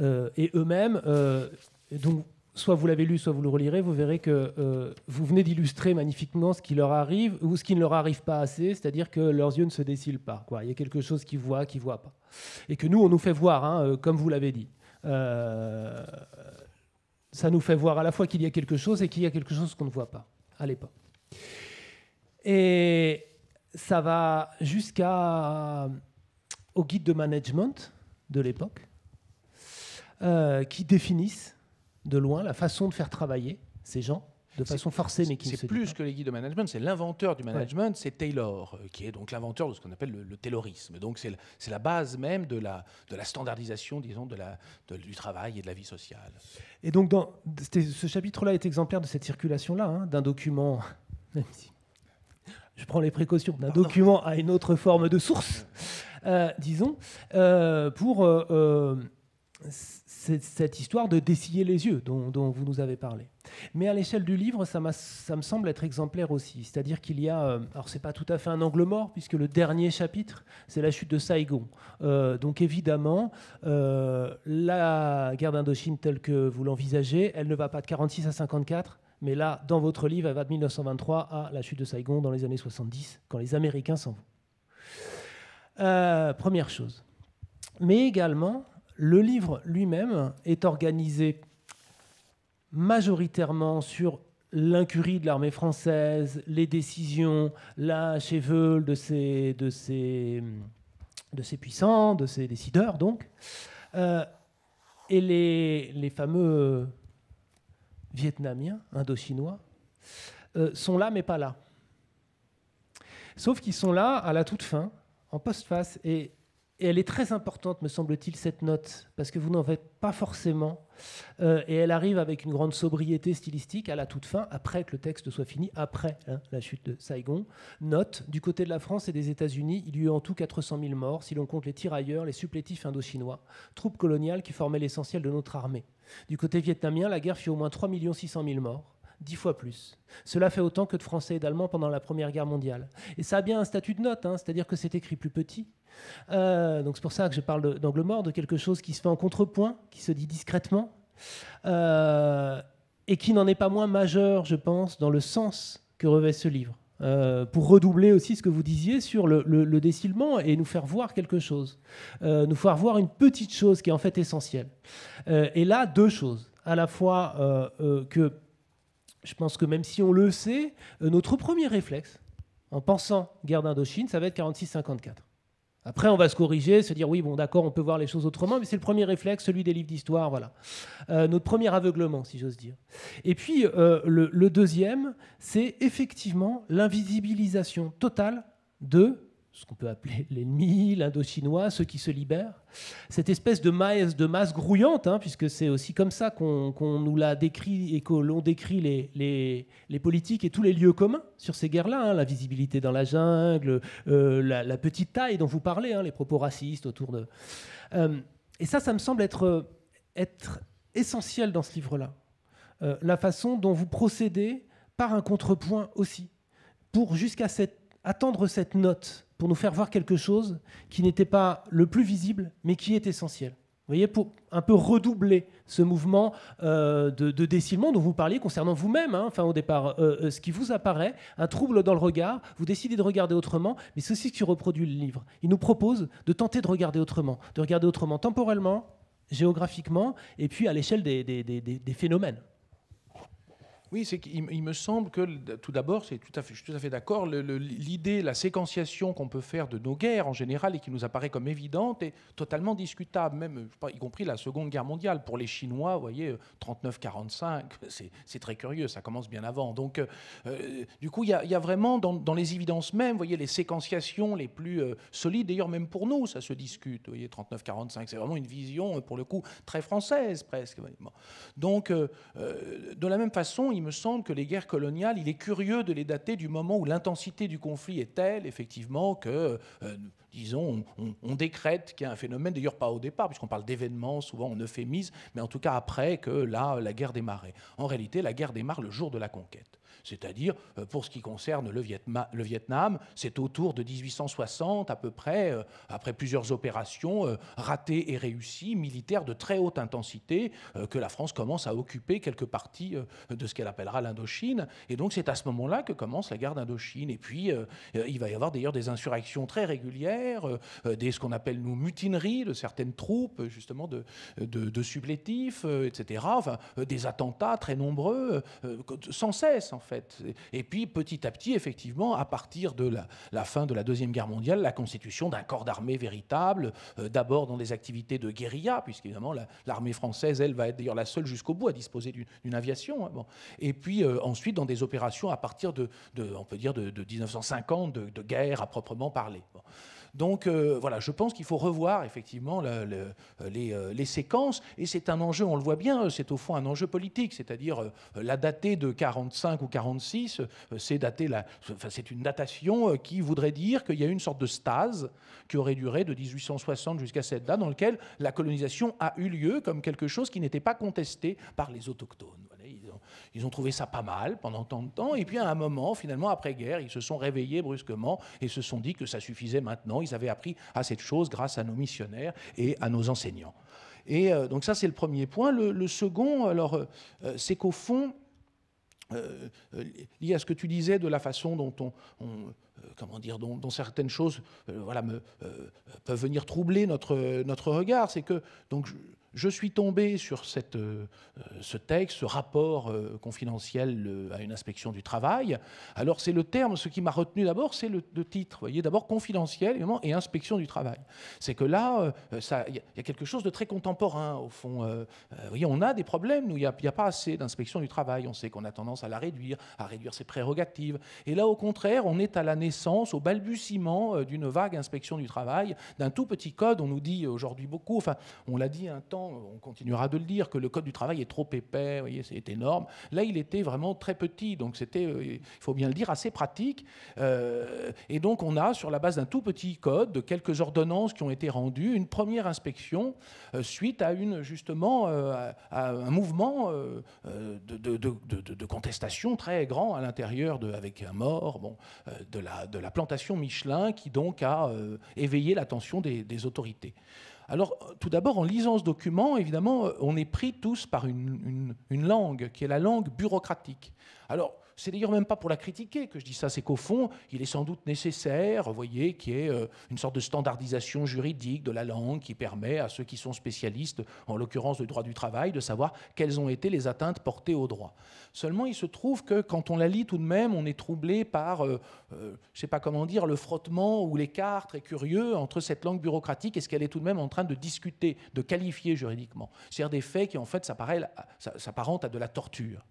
Euh, et eux-mêmes, euh, donc soit vous l'avez lu, soit vous le relirez, vous verrez que euh, vous venez d'illustrer magnifiquement ce qui leur arrive ou ce qui ne leur arrive pas assez, c'est-à-dire que leurs yeux ne se décilent pas. Il y a quelque chose qu'ils voient, qu'ils ne voient pas. Et que nous, on nous fait voir, hein, euh, comme vous l'avez dit. Euh, ça nous fait voir à la fois qu'il y a quelque chose et qu'il y a quelque chose qu'on ne voit pas à l'époque. Et ça va jusqu'à au guide de management de l'époque, qui définissent de loin la façon de faire travailler ces gens de façon forcée, mais qui C'est plus que les guides de management, c'est l'inventeur du management, c'est Taylor, euh, qui est donc l'inventeur de ce qu'on appelle le, taylorisme. Donc c'est la base même de la, de la standardisation, disons, de la, du travail et de la vie sociale. Et donc dans, ce chapitre-là est exemplaire de cette circulation-là, hein, d'un document, je prends les précautions, d'un document à une autre forme de source, euh, disons, euh, pour cette histoire de dessiller les yeux dont, vous nous avez parlé. Mais à l'échelle du livre, ça, me semble être exemplaire aussi. C'est-à-dire qu'il y a, euh, alors c'est pas tout à fait un angle mort, puisque le dernier chapitre, c'est la chute de Saigon. Euh, donc évidemment, euh, la guerre d'Indochine telle que vous l'envisagez, elle ne va pas de 46 à 54, mais là, dans votre livre, elle va de 1923 à la chute de Saigon dans les années 70, quand les Américains s'en vont. première chose. Mais également, le livre lui-même est organisé majoritairement sur l'incurie de l'armée française, les décisions la et de ces, puissants, de ces décideurs, donc, euh, et les, fameux Vietnamiens, Indochinois, chinois euh, sont là mais pas là. Sauf qu'ils sont là à la toute fin, en postface, et et elle est très importante, me semble-t-il, cette note, parce que vous n'en faites pas forcément. Euh, et elle arrive avec une grande sobriété stylistique à la toute fin, après que le texte soit fini, après hein, la chute de Saigon. Note, du côté de la France et des États-Unis, il y eut en tout 400 000 morts, si l'on compte les tirailleurs, les supplétifs indochinois, troupes coloniales qui formaient l'essentiel de notre armée. Du côté vietnamien, la guerre fit au moins 3 600 000 morts dix fois plus. Cela fait autant que de Français et d'Allemands pendant la Première Guerre mondiale. Et ça a bien un statut de note, hein, c'est-à-dire que c'est écrit plus petit. Euh, donc c'est pour ça que je parle d'angle mort, de quelque chose qui se fait en contrepoint, qui se dit discrètement, euh, et qui n'en est pas moins majeur, je pense, dans le sens que revêt ce livre. Euh, pour redoubler aussi ce que vous disiez sur le, le, et nous faire voir quelque chose, nous faire voir une petite chose qui est en fait essentielle. et là, deux choses. À la fois que je pense que même si on le sait, euh, notre premier réflexe, en pensant guerre d'Indochine, ça va être 46-54. Après, on va se corriger, se dire oui, bon, d'accord, on peut voir les choses autrement, mais c'est le premier réflexe, celui des livres d'histoire, voilà. Euh, notre premier aveuglement, si j'ose dire. Et puis, euh, le, deuxième, c'est effectivement l'invisibilisation totale de ce qu'on peut appeler l'ennemi, l'Indochinois, ceux qui se libèrent. Cette espèce de masse, de masse grouillante, hein, puisque c'est aussi comme ça qu'on nous l'a décrit et que l'on décrit les, les, politiques et tous les lieux communs sur ces guerres-là. Hein, la visibilité dans la jungle, euh, la, petite taille dont vous parlez, hein, les propos racistes autour de... Euh, et ça, ça me semble être, euh, être essentiel dans ce livre-là. la façon dont vous procédez par un contrepoint aussi, pour jusqu'à attendre cette note pour nous faire voir quelque chose qui n'était pas le plus visible, mais qui est essentiel. Vous voyez, pour un peu redoubler ce mouvement euh, de, décilement dont vous parliez concernant vous-même, hein, enfin au départ, euh, euh, ce qui vous apparaît, un trouble dans le regard, vous décidez de regarder autrement, mais ceci ce qui reproduit le livre. Il nous propose de tenter de regarder autrement, de regarder autrement temporellement, géographiquement, et puis à l'échelle des phénomènes. Oui, c'est me semble que tout d'abord, c'est tout à fait, je suis tout à fait d'accord. L'idée, la séquenciation qu'on peut faire de nos guerres en général et qui nous apparaît comme évidente est totalement discutable, même y compris la Seconde Guerre mondiale pour les Chinois. Vous voyez, 39-45, euh, euh, c'est très curieux. Ça commence bien avant. Donc, euh, du coup, il y, a vraiment dans, les évidences même, vous voyez, les séquenciations les plus solides. D'ailleurs, même pour nous, ça se discute. Vous voyez, 39-45, c'est vraiment une vision pour le coup très française presque. Donc, de la même façon il me semble que les guerres coloniales, il est curieux de les dater du moment où l'intensité du conflit est telle, effectivement, que euh, disons, on, décrète qu'il y a un phénomène, d'ailleurs pas au départ, puisqu'on parle d'événements, souvent on euphémise, mais en tout cas après que là, la guerre démarrait. En réalité, la guerre démarre le jour de la conquête. C'est-à-dire, euh, pour ce qui concerne le, Vietnam le Vietnam, c'est autour de 1860 à peu près, euh, après plusieurs opérations euh, ratées et réussies, militaires de très haute intensité, que la France commence à occuper quelques parties de ce qu'elle appellera l'Indochine. Et donc c'est à ce moment-là que commence la guerre d'Indochine. Et puis, il va y avoir d'ailleurs des insurrections très régulières euh, des ce qu'on appelle nous mutineries de certaines troupes, justement de, de, supplétifs, euh, etc. Euh, des attentats très nombreux, sans cesse en fait. Et puis petit à petit, effectivement, à partir de la, fin de la deuxième guerre mondiale, la constitution d'un corps d'armée véritable, d'abord dans des activités de guérilla, évidemment l'armée française, elle, va être d'ailleurs la seule jusqu'au bout à disposer d'une aviation. Hein, bon. Et puis ensuite dans des opérations à partir de, on peut dire de, 1950, de, de, guerre à proprement parler. Donc euh, voilà, je pense qu'il faut revoir effectivement euh, euh, les, séquences, et c'est un enjeu, on le voit bien, c'est au fond un enjeu politique, c'est-à-dire la datée de 45 ou 46, c'est c'est une datation qui voudrait dire qu'il y a une sorte de stase qui aurait duré de 1860 jusqu'à cette date, dans laquelle la colonisation a eu lieu comme quelque chose qui n'était pas contesté par les autochtones. Ils ont trouvé ça pas mal pendant tant de temps, et puis à un moment, finalement, après-guerre, ils se sont réveillés brusquement et se sont dit que ça suffisait maintenant. Ils avaient appris à cette chose grâce à nos missionnaires et à nos enseignants. Et euh, donc ça, c'est le premier point. Le, second, alors, euh, euh, c'est qu'au fond, lié à ce que tu disais de la façon dont on, comment dire, dont, certaines choses, voilà, peuvent venir troubler notre notre regard, c'est que donc je suis tombé sur cette, euh, ce texte, ce rapport euh, confidentiel à une inspection du travail. Alors c'est le terme, ce qui m'a retenu d'abord, c'est le, le, titre. Voyez, d'abord confidentiel et inspection du travail. C'est que là, euh, il y, a quelque chose de très contemporain au fond. voyez, on a des problèmes, nous, il n'y a, a, pas assez d'inspection du travail. On sait qu'on a tendance à la réduire, à réduire ses prérogatives. Et là, au contraire, on est à la naissance, au balbutiement d'une vague inspection du travail, d'un tout petit code. On nous dit aujourd'hui beaucoup, enfin, on l'a dit un temps euh, on continuera de le dire, que le Code du travail est trop épais, c'est énorme. Là, il était vraiment très petit, donc c'était, euh, il faut bien le dire, assez pratique. Euh, et donc, on a, sur la base d'un tout petit code, de quelques ordonnances qui ont été rendues, une première inspection suite à une, justement, à, un mouvement de, contestation très grand à l'intérieur, de, avec un mort, bon, de, la, plantation Michelin, qui donc a éveillé l'attention des autorités. Alors, euh, tout d'abord, en lisant ce document, évidemment, euh, on est pris tous par une, langue qui est la langue bureaucratique. Alors, c'est d'ailleurs même pas pour la critiquer que je dis ça, c'est qu'au fond, il est sans doute nécessaire, vous voyez, qu'il y ait euh, une sorte de standardisation juridique de la langue qui permet à ceux qui sont spécialistes, en l'occurrence du droit du travail, de savoir quelles ont été les atteintes portées au droit. Seulement, il se trouve que quand on la lit tout de même, on est troublé par, euh, euh, je ne sais pas comment dire, le frottement ou l'écart très curieux entre cette langue bureaucratique et ce qu'elle est tout de même en train de discuter, de qualifier juridiquement. C'est-à-dire des faits qui, en fait, s'apparentent à de la torture.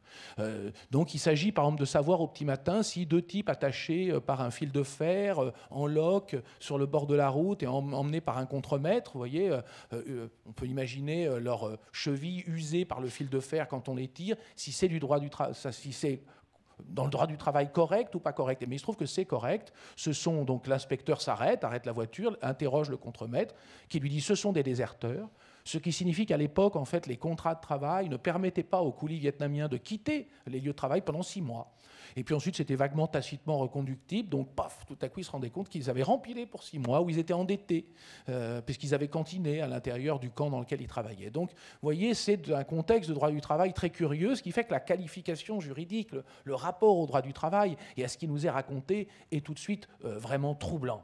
donc, il s'agit, par exemple, de savoir au petit matin si deux types attachés euh, par un fil de fer, euh, en loc, euh, sur le bord de la route et emmenés par un contremaître, vous voyez, on peut imaginer leurs chevilles usées par le fil de fer quand on les tire, si c'est du droit du travail, si c'est dans le droit du travail correct ou pas correct. Mais il se trouve que c'est correct. Ce sont donc l'inspecteur s'arrête, arrête la voiture, interroge le contremaître, qui lui dit ce sont des déserteurs ce qui signifie qu'à l'époque, en fait, les contrats de travail ne permettaient pas aux coulis vietnamiens de quitter les lieux de travail pendant six mois. Et puis ensuite, c'était vaguement tacitement reconductible, donc paf, tout à coup, ils se rendaient compte qu'ils avaient rempilé pour six mois, où ils étaient endettés, euh, puisqu'ils avaient cantiné à l'intérieur du camp dans lequel ils travaillaient. Donc, vous voyez, c'est un contexte de droit du travail très curieux, ce qui fait que la qualification juridique, le, rapport au droit du travail et à ce qui nous est raconté est tout de suite euh, vraiment troublant.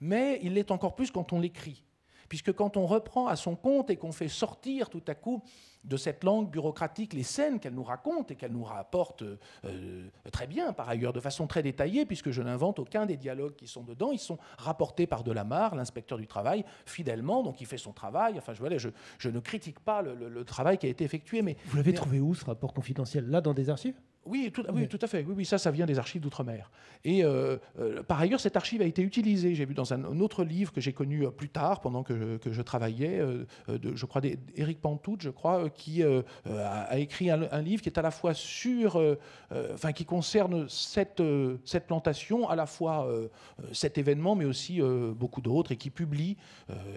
Mais il l'est encore plus quand on l'écrit puisque quand on reprend à son compte et qu'on fait sortir tout à coup de cette langue bureaucratique les scènes qu'elle nous raconte et qu'elle nous rapporte euh, très bien, par ailleurs, de façon très détaillée, puisque je n'invente aucun des dialogues qui sont dedans, ils sont rapportés par Delamarre, l'inspecteur du travail, fidèlement, donc il fait son travail, enfin je, je ne critique pas le, travail qui a été effectué. Mais, Vous l'avez trouvé où ce rapport confidentiel Là, dans des archives oui tout, à fait. Oui, oui, ça, ça vient des archives d'outre-mer. Et euh, euh, par ailleurs, cette archive a été utilisée. J'ai vu dans un, autre livre que j'ai connu euh, plus tard, pendant que je, travaillais, de, je crois d'Éric Pantoute, je crois, qui a, écrit un, livre qui est à la fois sur, enfin, qui concerne cette, cette plantation, à la fois cet événement, mais aussi beaucoup d'autres, et qui publie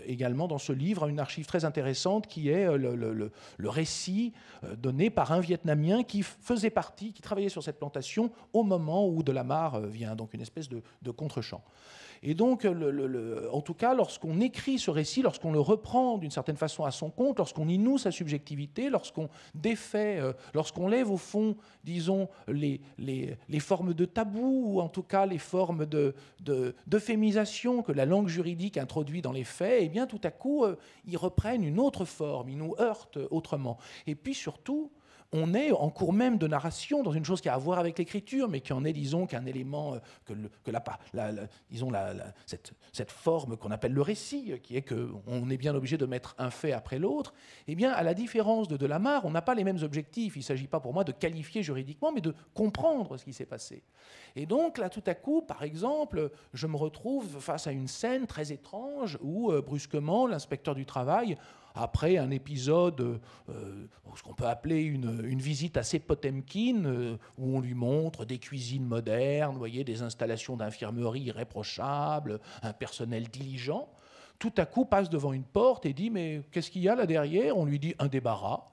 également dans ce livre une archive très intéressante qui est le, récit donné par un Vietnamien qui faisait partie, qui travailler sur cette plantation au moment où de Delamare euh, vient, donc une espèce de, de contre-champ. Et donc, euh, en tout cas, lorsqu'on écrit ce récit, lorsqu'on le reprend d'une certaine façon à son compte, lorsqu'on y noue sa subjectivité, lorsqu'on défait, euh, lorsqu'on lève au fond, disons, les, les, formes de tabou ou en tout cas les formes d'euphémisation que la langue juridique introduit dans les faits, eh bien, tout à coup, ils reprennent une autre forme, ils nous heurtent autrement. Et puis surtout, on est en cours même de narration dans une chose qui a à voir avec l'écriture, mais qui en est, disons, qu'un élément, euh, que, la, la, disons, cette, cette, forme qu'on appelle le récit, euh, qui est qu'on est bien obligé de mettre un fait après l'autre, eh bien, à la différence de Delamare, on n'a pas les mêmes objectifs. Il ne s'agit pas pour moi de qualifier juridiquement, mais de comprendre ce qui s'est passé. Et donc, là, tout à coup, par exemple, je me retrouve face à une scène très étrange où, euh, brusquement, l'inspecteur du travail après un épisode, euh, euh, ce qu'on peut appeler une, visite assez Potemkin, euh, où on lui montre des cuisines modernes, voyez, des installations d'infirmerie irréprochables, un personnel diligent, tout à coup passe devant une porte et dit Mais qu'est-ce qu'il y a là derrière On lui dit Un débarras.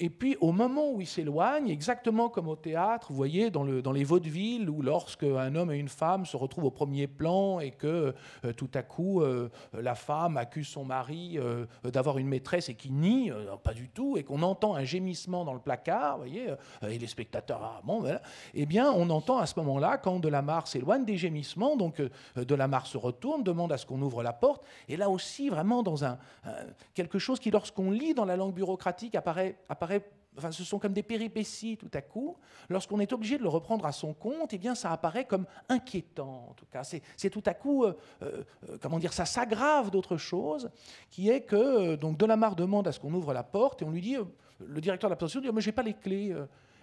Et puis, au moment où il s'éloigne, exactement comme au théâtre, vous voyez, dans, le, dans les vaudevilles, où lorsque un homme et une femme se retrouvent au premier plan et que euh, tout à coup, euh, la femme accuse son mari euh, d'avoir une maîtresse et qui nie, pas du tout, et qu'on entend un gémissement dans le placard, vous voyez, et les spectateurs, ah bon, voilà, eh bien, on entend à ce moment-là, quand Delamare s'éloigne, des gémissements, donc Delamare se retourne, demande à ce qu'on ouvre la porte, et là aussi, vraiment, dans un, quelque chose qui, lorsqu'on lit dans la langue bureaucratique, apparaît ce sont comme des péripéties tout à coup. Lorsqu'on est obligé de le reprendre à son compte, eh bien, ça apparaît comme inquiétant, en tout cas. C'est tout à coup, euh, euh, comment dire, ça s'aggrave d'autre chose, qui est que euh, donc Delamare demande à ce qu'on ouvre la porte et on lui dit, le directeur de la pension dit, ah, mais j'ai pas les clés,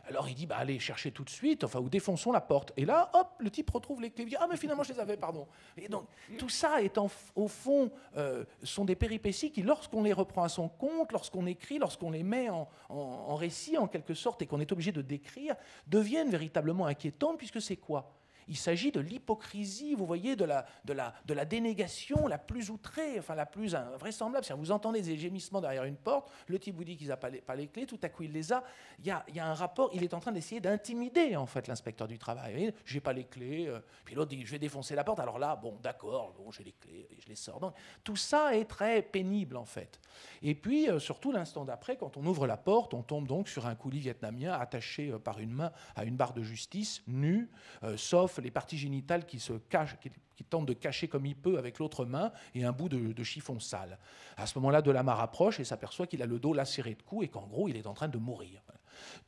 alors il dit, bah, allez chercher tout de suite, enfin, ou défonçons la porte. Et là, hop, le type retrouve les clés. Il dit, ah, mais finalement, je les avais, pardon. Et donc, tout ça est au fond, euh, sont des péripéties qui, lorsqu'on les reprend à son compte, lorsqu'on écrit, lorsqu'on les met en, en récit, en quelque sorte, et qu'on est obligé de décrire, deviennent véritablement inquiétantes, puisque c'est quoi il s'agit de l'hypocrisie, vous voyez, de la, de la dénégation la plus outrée, enfin la plus invraisemblable. Si vous entendez des gémissements derrière une porte, le type vous dit qu'il n'a pas, les clés, tout à coup il les a. Il y a, un rapport, il est en train d'essayer d'intimider en fait l'inspecteur du travail. Je n'ai pas les clés, euh. puis l'autre dit je vais défoncer la porte. Alors là, bon, d'accord, bon, j'ai les clés, je les sors. Donc tout ça est très pénible en fait. Et puis euh, surtout l'instant d'après, quand on ouvre la porte, on tombe donc sur un coulis vietnamien attaché euh, par une main à une barre de justice, nu, sauf les parties génitales qui se qui, de cacher comme il peut avec l'autre main et un bout de, chiffon sale. À ce moment-là, Delamar approche et s'aperçoit qu'il a le dos lacéré de coups et qu'en gros, il est en train de mourir.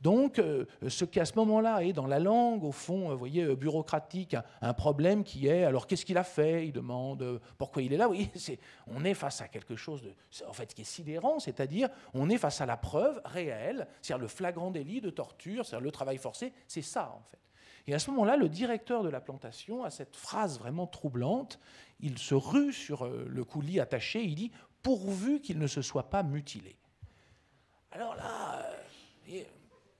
Donc, euh, ce qui à ce moment-là est dans la langue, au fond, vous euh, voyez, euh, bureaucratique, un problème qui est alors qu'est-ce qu'il a fait Il demande pourquoi il est là. Oui, on est face à quelque chose de, en fait, qui est sidérant, c'est-à-dire on est face à la preuve réelle, c'est-à-dire le flagrant délit de torture, c'est-à-dire le travail forcé, c'est ça en fait. Et à ce moment-là, le directeur de la plantation a cette phrase vraiment troublante. Il se rue sur euh, le coulis attaché, il dit pourvu qu'il ne se soit pas mutilé. Alors là, euh,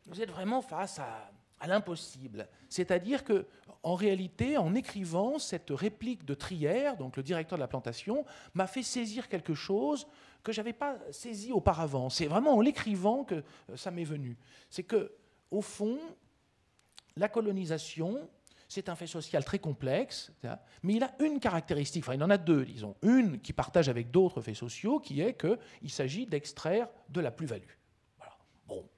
vous êtes vraiment face à, l'impossible. C'est-à-dire que, en réalité, en écrivant cette réplique de Trière, donc le directeur de la plantation, m'a fait saisir quelque chose que je n'avais pas saisi auparavant. C'est vraiment en l'écrivant que euh, ça m'est venu. C'est que, au fond, la colonisation, c'est un fait social très complexe, mais il a une caractéristique, enfin il en a deux, disons, une qui partage avec d'autres faits sociaux, qui est qu'il s'agit d'extraire de la plus-value.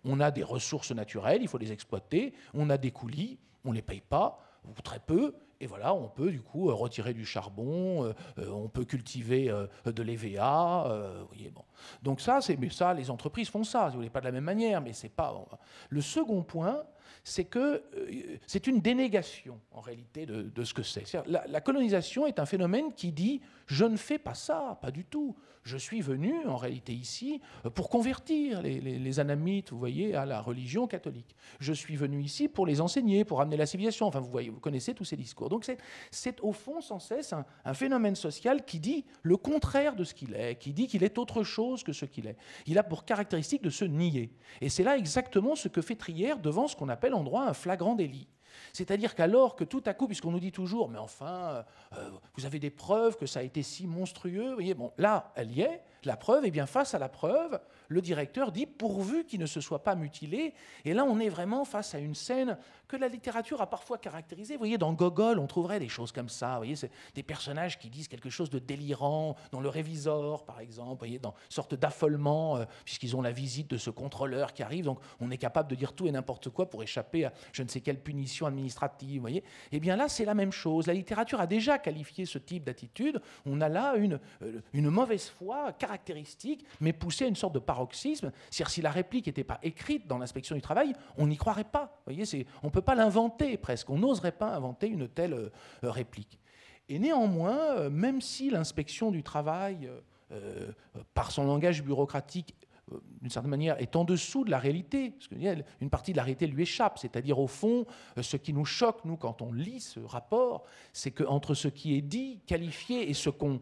on a des ressources naturelles, il faut les exploiter, on a des coulis, on ne les paye pas, ou très peu, et voilà, on peut du coup euh, retirer du charbon, euh, euh, on peut cultiver de l'EVA. bon. Donc ça, c'est mais ça, les entreprises font ça. Si vous voulez pas de la même manière, mais c'est pas. Le second point, c'est que euh, c'est une dénégation en réalité de, ce que c'est. la, colonisation est un phénomène qui dit je ne fais pas ça, pas du tout je suis venu en réalité ici euh, pour convertir les, les, anamites, vous voyez, à la religion catholique. Je suis venu ici pour les enseigner, pour amener la civilisation. Enfin, vous voyez, vous connaissez tous ces discours. Donc c'est au fond sans cesse un, un, phénomène social qui dit le contraire de ce qu'il est, qui dit qu'il est autre chose que ce qu'il est. Il a pour caractéristique de se nier. Et c'est là exactement ce que fait Trier devant ce qu'on appelle en droit un flagrant délit. C'est-à-dire qu'alors que tout à coup, puisqu'on nous dit toujours, mais enfin, euh, euh, vous avez des preuves que ça a été si monstrueux, voyez, bon, là, elle y est, la preuve, et eh bien, face à la preuve, le directeur dit pourvu qu'il ne se soit pas mutilé. Et là, on est vraiment face à une scène que la littérature a parfois caractérisée. Vous voyez, dans Gogol, on trouverait des choses comme ça. voyez, c'est des personnages qui disent quelque chose de délirant, dans le révisor, par exemple, vous voyez, dans une sorte d'affolement, euh, puisqu'ils ont la visite de ce contrôleur qui arrive. Donc, on est capable de dire tout et n'importe quoi pour échapper à je ne sais quelle punition administrative. Vous voyez, eh bien là, c'est la même chose. La littérature a déjà qualifié ce type d'attitude. On a là une, euh, une mauvaise foi mais pousser à une sorte de paroxysme. C'est-à-dire si la réplique n'était pas écrite dans l'inspection du travail, on n'y croirait pas. on ne peut pas l'inventer presque, on n'oserait pas inventer une telle euh, réplique. Et néanmoins, euh, même si l'inspection du travail, euh, par son langage bureaucratique, d'une certaine manière, est en dessous de la réalité. Parce qu'une partie de la réalité lui échappe. C'est-à-dire, au fond, euh, ce qui nous choque, nous, quand on lit ce rapport, c'est qu'entre ce qui est dit, qualifié, et euh,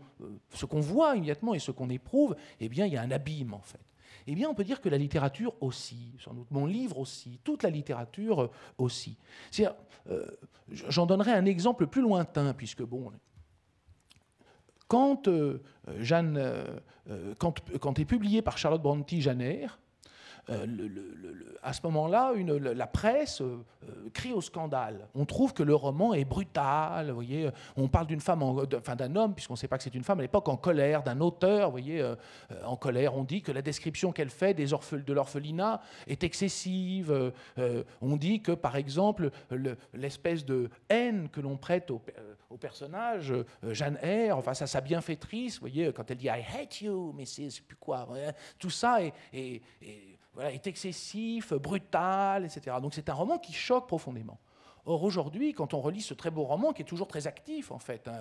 ce qu'on voit immédiatement et ce qu'on éprouve, eh bien, il y a un abîme, en fait. Eh bien, on peut dire que la littérature aussi, sans doute mon livre aussi, toute la littérature euh, aussi. J'en donnerai un exemple plus lointain, puisque, bon, quand, euh, euh, Jeanne, euh, quand, est publié par Charlotte Brontë janer euh, à ce moment-là, la presse euh, euh, crie au scandale. On trouve que le roman est brutal. Vous voyez, on parle d'une femme, enfin d'un homme, puisqu'on ne sait pas que c'est une femme à l'époque, en colère, d'un auteur, vous voyez, en colère. On dit que la description qu'elle fait des de l'orphelinat est excessive. on dit que, par exemple, l'espèce de haine que l'on prête au, personnage, Jeanne R face à sa bienfaitrice, vous voyez, quand elle dit I hate you, mais c'est plus quoi. Hein, tout ça et est voilà, est excessif, brutal, etc. Donc c'est un roman qui choque profondément. Or aujourd'hui, quand on relit ce très beau roman, qui est toujours très actif en fait, hein,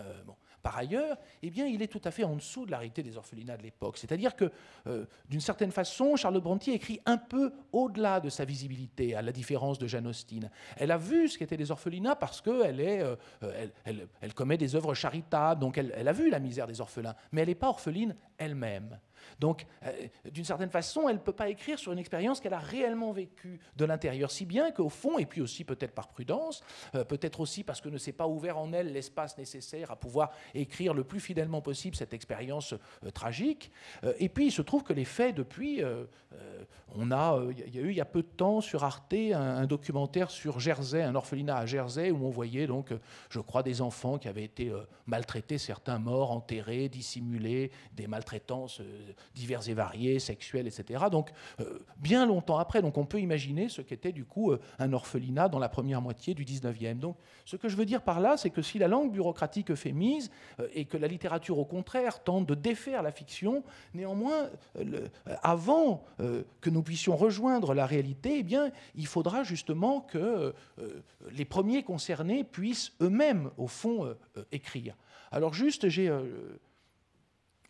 par ailleurs, eh bien, il est tout à fait en dessous de la des orphelinats de l'époque. C'est-à-dire que, euh, d'une certaine façon, Charlotte Brontë écrit un peu au-delà de sa visibilité, à la différence de Jane Austen. Elle a vu ce qu'étaient les orphelinats parce qu'elle euh, euh, elle, commet des œuvres charitables, donc elle, a vu la misère des orphelins, mais elle n'est pas orpheline elle-même. Donc, d'une certaine façon, elle ne peut pas écrire sur une expérience qu'elle a réellement vécue de l'intérieur, si bien qu'au fond, et puis aussi peut-être par prudence, peut-être aussi parce que ne s'est pas ouvert en elle l'espace nécessaire à pouvoir écrire le plus fidèlement possible cette expérience euh, tragique. Euh, et puis, il se trouve que les faits, depuis, euh, on a, il y a eu il y a peu de temps sur Arte un, documentaire sur Jersey, un orphelinat à Jersey, où on voyait donc, je crois, des enfants qui avaient été maltraités, certains morts, enterrés, dissimulés, des maltraitances diverses et variées, sexuelles, etc. Donc, bien longtemps après, donc on peut imaginer ce qu'était du coup un orphelinat dans la première moitié du 19e. Donc, ce que je veux dire par là, c'est que si la langue bureaucratique mise, euh, et que la littérature, au contraire, tente de défaire la fiction. Néanmoins, euh, euh, avant que nous puissions rejoindre la réalité, eh bien, il faudra justement que les premiers concernés puissent eux-mêmes, au fond, écrire. Alors juste, j'ai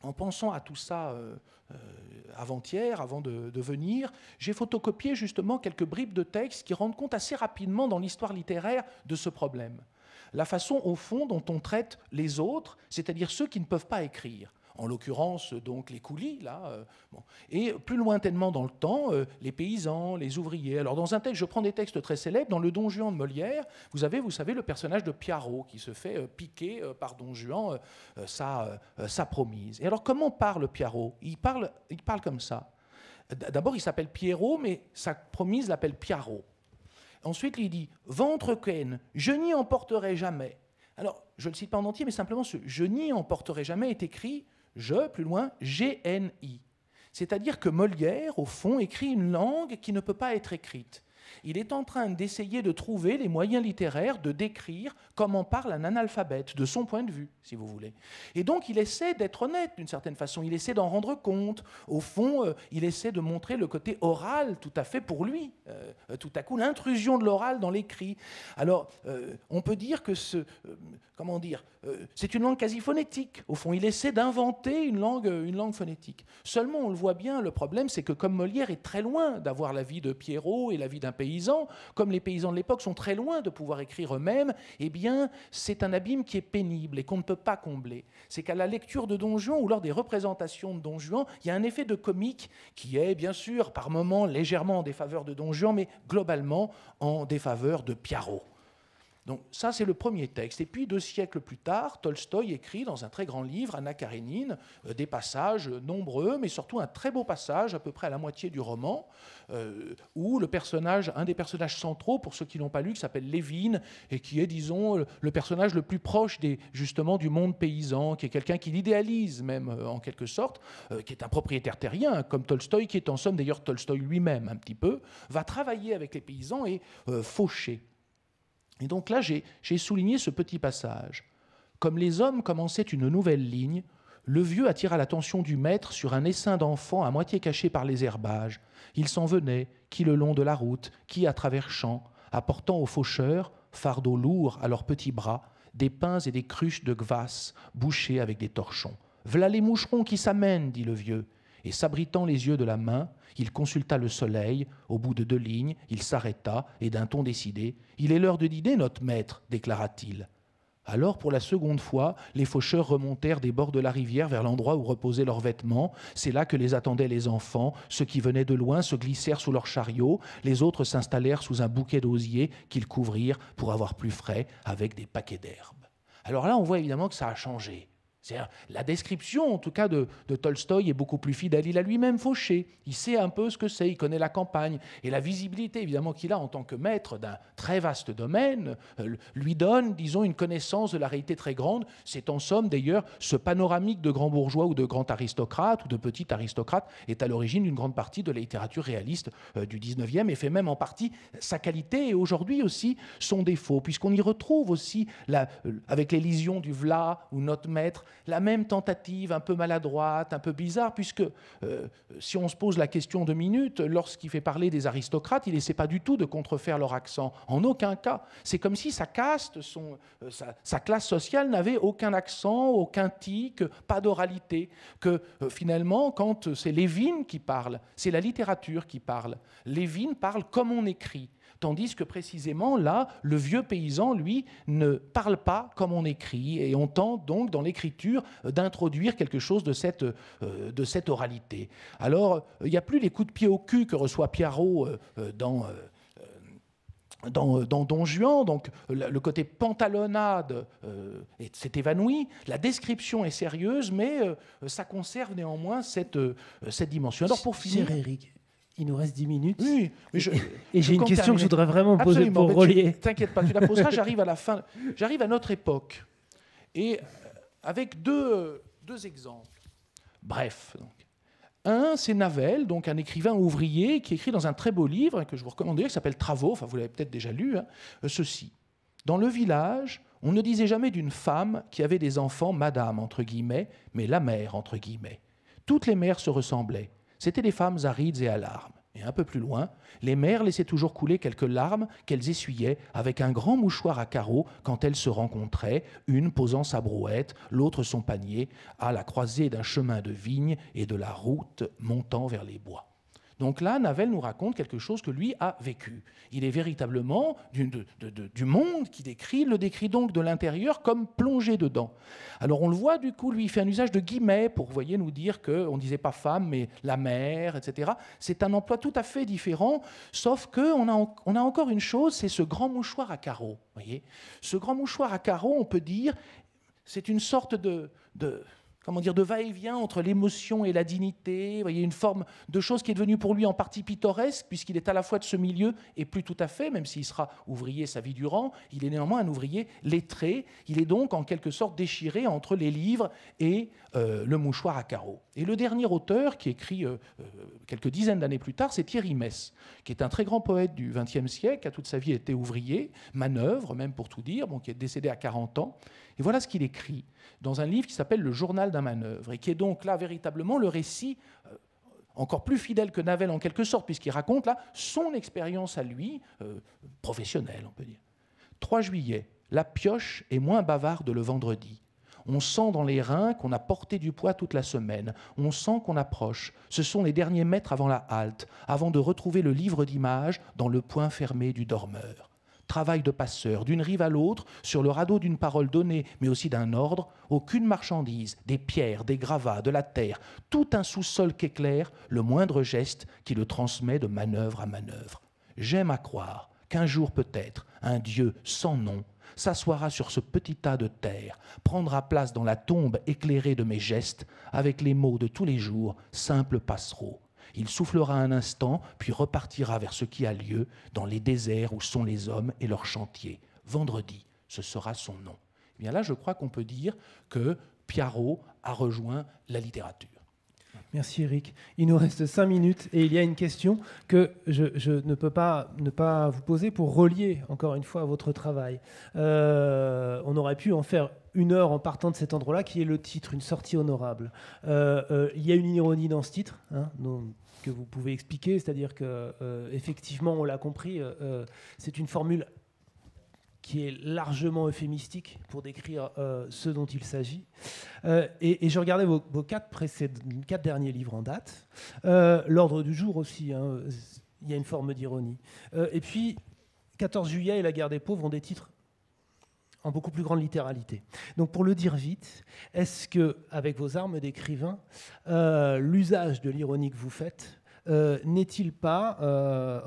en pensant à tout ça avant-hier, avant, de, de venir, j'ai photocopié justement quelques bribes de textes qui rendent compte assez rapidement dans l'histoire littéraire de ce problème la façon au fond dont on traite les autres, c'est-à-dire ceux qui ne peuvent pas écrire en l'occurrence donc les coulis là euh, et plus lointainement dans le temps euh, les paysans les ouvriers alors dans un texte je prends des textes très célèbres dans le Don Juan de Molière vous avez vous savez le personnage de Pierrot qui se fait euh, piquer par Don Juan sa, sa, promise et alors comment parle Pierrot il parle il parle comme ça d'abord il s'appelle Pierrot mais sa promise l'appelle Pierrot. Ensuite, il dit Ventre ken. je n'y emporterai jamais. Alors, je ne le cite pas en entier, mais simplement ce je n'y emporterai jamais est écrit je, plus loin, GNI. C'est-à-dire que Molière, au fond, écrit une langue qui ne peut pas être écrite. Il est en train d'essayer de trouver les moyens littéraires de décrire comment parle un analphabète, de son point de vue, si vous voulez. Et donc il essaie d'être honnête d'une certaine façon, il essaie d'en rendre compte. Au fond, euh, il essaie de montrer le côté oral tout à fait pour lui, euh, tout à coup l'intrusion de l'oral dans l'écrit. Alors euh, on peut dire que ce, comment dire, c'est une langue quasi phonétique. Au fond, il essaie d'inventer une langue, une langue phonétique. Seulement, on le voit bien, le problème c'est que comme Molière est très loin d'avoir la vie de Pierrot et la vie d'un paysans, comme les paysans de l'époque sont très loin de pouvoir écrire eux-mêmes, eh bien, c'est un abîme qui est pénible et qu'on ne peut pas combler. C'est qu'à la lecture de Don Juan ou lors des représentations de Don Juan, il y a un effet de comique qui est, bien sûr, par moments légèrement en défaveur de Don Juan, mais globalement en défaveur de Piaro. Donc ça, c'est le premier texte. Et puis, deux siècles plus tard, Tolstoï écrit dans un très grand livre, Anna Karénine, euh, des passages nombreux, mais surtout un très beau passage, à peu près à la moitié du roman, euh, où le personnage, un des personnages centraux, pour ceux qui l'ont pas lu, qui s'appelle Lévine, et qui est, disons, le personnage le plus proche des, justement du monde paysan, qui est quelqu'un qui l'idéalise même, euh, en quelque sorte, qui est un propriétaire terrien, comme Tolstoï, qui est en somme, d'ailleurs Tolstoï lui-même un petit peu, va travailler avec les paysans et faucher. Et donc là, j'ai souligné ce petit passage. Comme les hommes commençaient une nouvelle ligne, le vieux attira l'attention du maître sur un essaim d'enfants à moitié caché par les herbages. Ils s'en venaient, qui le long de la route, qui à travers champs, apportant aux faucheurs, fardeaux lourds à leurs petits bras, des pins et des cruches de gvasses bouchées avec des torchons. V'là les moucherons qui s'amènent, dit le vieux, et s'abritant les yeux de la main, il consulta le soleil, au bout de deux lignes, il s'arrêta, et d'un ton décidé Il est l'heure de dîner, notre maître, déclara-t-il. Alors, pour la seconde fois, les faucheurs remontèrent des bords de la rivière vers l'endroit où reposaient leurs vêtements. C'est là que les attendaient les enfants. Ceux qui venaient de loin se glissèrent sous leurs chariots. Les autres s'installèrent sous un bouquet d'osier qu'ils couvrirent pour avoir plus frais avec des paquets d'herbes. Alors là, on voit évidemment que ça a changé la description, en tout cas, de, de Tolstoï est beaucoup plus fidèle. Il a lui-même fauché. Il sait un peu ce que c'est. Il connaît la campagne. Et la visibilité, évidemment, qu'il a en tant que maître d'un très vaste domaine, euh, lui donne, disons, une connaissance de la réalité très grande. C'est en somme, d'ailleurs, ce panoramique de grands bourgeois ou de grands aristocrates ou de petits aristocrates est à l'origine d'une grande partie de la littérature réaliste euh, du 19e et fait même en partie sa qualité et aujourd'hui aussi son défaut, puisqu'on y retrouve aussi, la, euh, avec l'élision du Vla ou notre maître, la même tentative un peu maladroite, un peu bizarre, puisque euh, si on se pose la question de minutes, lorsqu'il fait parler des aristocrates, il n'essaie pas du tout de contrefaire leur accent, en aucun cas. C'est comme si sa caste, euh, sa, classe sociale n'avait aucun accent, aucun tic, pas d'oralité, que euh, finalement, quand c'est Lévin qui parle, c'est la littérature qui parle. Lévin parle comme on écrit. Tandis que précisément là, le vieux paysan, lui, ne parle pas comme on écrit. Et on tente donc dans l'écriture euh, d'introduire quelque chose de cette, euh, de cette oralité. Alors, euh, il n'y a plus les coups de pied au cul que reçoit Pierrot dans... dans, Don Juan, donc le côté pantalonnade est s'est évanoui, la description est sérieuse, mais ça conserve néanmoins cette, cette dimension. Alors pour finir, il nous reste 10 minutes. Oui, et j'ai une question que je voudrais vraiment poser Absolument, pour relier. T'inquiète pas, tu la poseras. J'arrive à la fin. J'arrive à notre époque. Et euh, avec deux, deux exemples. Bref. Donc. Un, c'est Navel, donc un écrivain ouvrier qui écrit dans un très beau livre que je vous recommande, qui s'appelle Travaux, enfin vous l'avez peut-être déjà lu, hein. euh, ceci. Dans le village, on ne disait jamais d'une femme qui avait des enfants, madame, entre guillemets, mais la mère, entre guillemets. Toutes les mères se ressemblaient. C'étaient des femmes arides et à Et un peu plus loin, les mères laissaient toujours couler quelques larmes qu'elles essuyaient avec un grand mouchoir à carreaux quand elles se rencontraient, une posant sa brouette, l'autre son panier, à la croisée d'un chemin de vigne et de la route montant vers les bois. Donc là, Navel nous raconte quelque chose que lui a vécu. Il est véritablement du, monde qui décrit, le décrit donc de l'intérieur comme plongé dedans. Alors on le voit du coup, lui, il fait un usage de guillemets pour, voyez, nous dire que on disait pas femme, mais la mère, etc. C'est un emploi tout à fait différent, sauf que on a, on a encore une chose, c'est ce grand mouchoir à carreaux. Voyez, ce grand mouchoir à carreaux, on peut dire, c'est une sorte de, de comment dire, de va-et-vient entre l'émotion et la dignité. voyez, une forme de chose qui est devenue pour lui en partie pittoresque, puisqu'il est à la fois de ce milieu et plus tout à fait, même s'il sera ouvrier sa vie durant, il est néanmoins un ouvrier lettré. Il est donc en quelque sorte déchiré entre les livres et euh, le mouchoir à carreaux. Et le dernier auteur qui écrit euh, euh, quelques dizaines d'années plus tard, c'est Thierry Metz, qui est un très grand poète du XXe siècle, qui a toute sa vie été ouvrier, manœuvre même pour tout dire, bon, qui est décédé à 40 ans, et voilà ce qu'il écrit dans un livre qui s'appelle Le journal d'un manœuvre, et qui est donc là véritablement le récit euh, encore plus fidèle que Navel en quelque sorte, puisqu'il raconte là son expérience à lui, euh, professionnelle on peut dire. 3 juillet, la pioche est moins bavarde le vendredi. On sent dans les reins qu'on a porté du poids toute la semaine. On sent qu'on approche. Ce sont les derniers mètres avant la halte, avant de retrouver le livre d'images dans le point fermé du dormeur travail de passeur, d'une rive à l'autre, sur le radeau d'une parole donnée, mais aussi d'un ordre, aucune marchandise, des pierres, des gravats, de la terre, tout un sous-sol qu'éclaire le moindre geste qui le transmet de manœuvre à manœuvre. J'aime à croire qu'un jour peut-être, un Dieu sans nom s'assoira sur ce petit tas de terre, prendra place dans la tombe éclairée de mes gestes, avec les mots de tous les jours, simples passereaux. Il soufflera un instant, puis repartira vers ce qui a lieu dans les déserts où sont les hommes et leurs chantiers. Vendredi, ce sera son nom. Eh bien là, je crois qu'on peut dire que Piaro a rejoint la littérature. Merci Eric. Il nous reste cinq minutes et il y a une question que je, ne peux pas ne pas vous poser pour relier encore une fois à votre travail. Euh, on aurait pu en faire une heure en partant de cet endroit-là qui est le titre, une sortie honorable. Euh, euh, il y a une ironie dans ce titre, hein, que vous pouvez expliquer, c'est-à-dire que euh, effectivement, on l'a compris, euh, euh, c'est une formule qui est largement euphémistique pour décrire ce dont il s'agit. Et, je regardais vos, quatre, derniers livres en date, l'ordre du jour aussi, hein, il y a une forme d'ironie. et puis, 14 juillet et la guerre des pauvres ont des titres en beaucoup plus grande littéralité. Donc pour le dire vite, est-ce que, avec vos armes d'écrivain, euh, l'usage de l'ironie que vous faites euh, n'est-il pas, euh,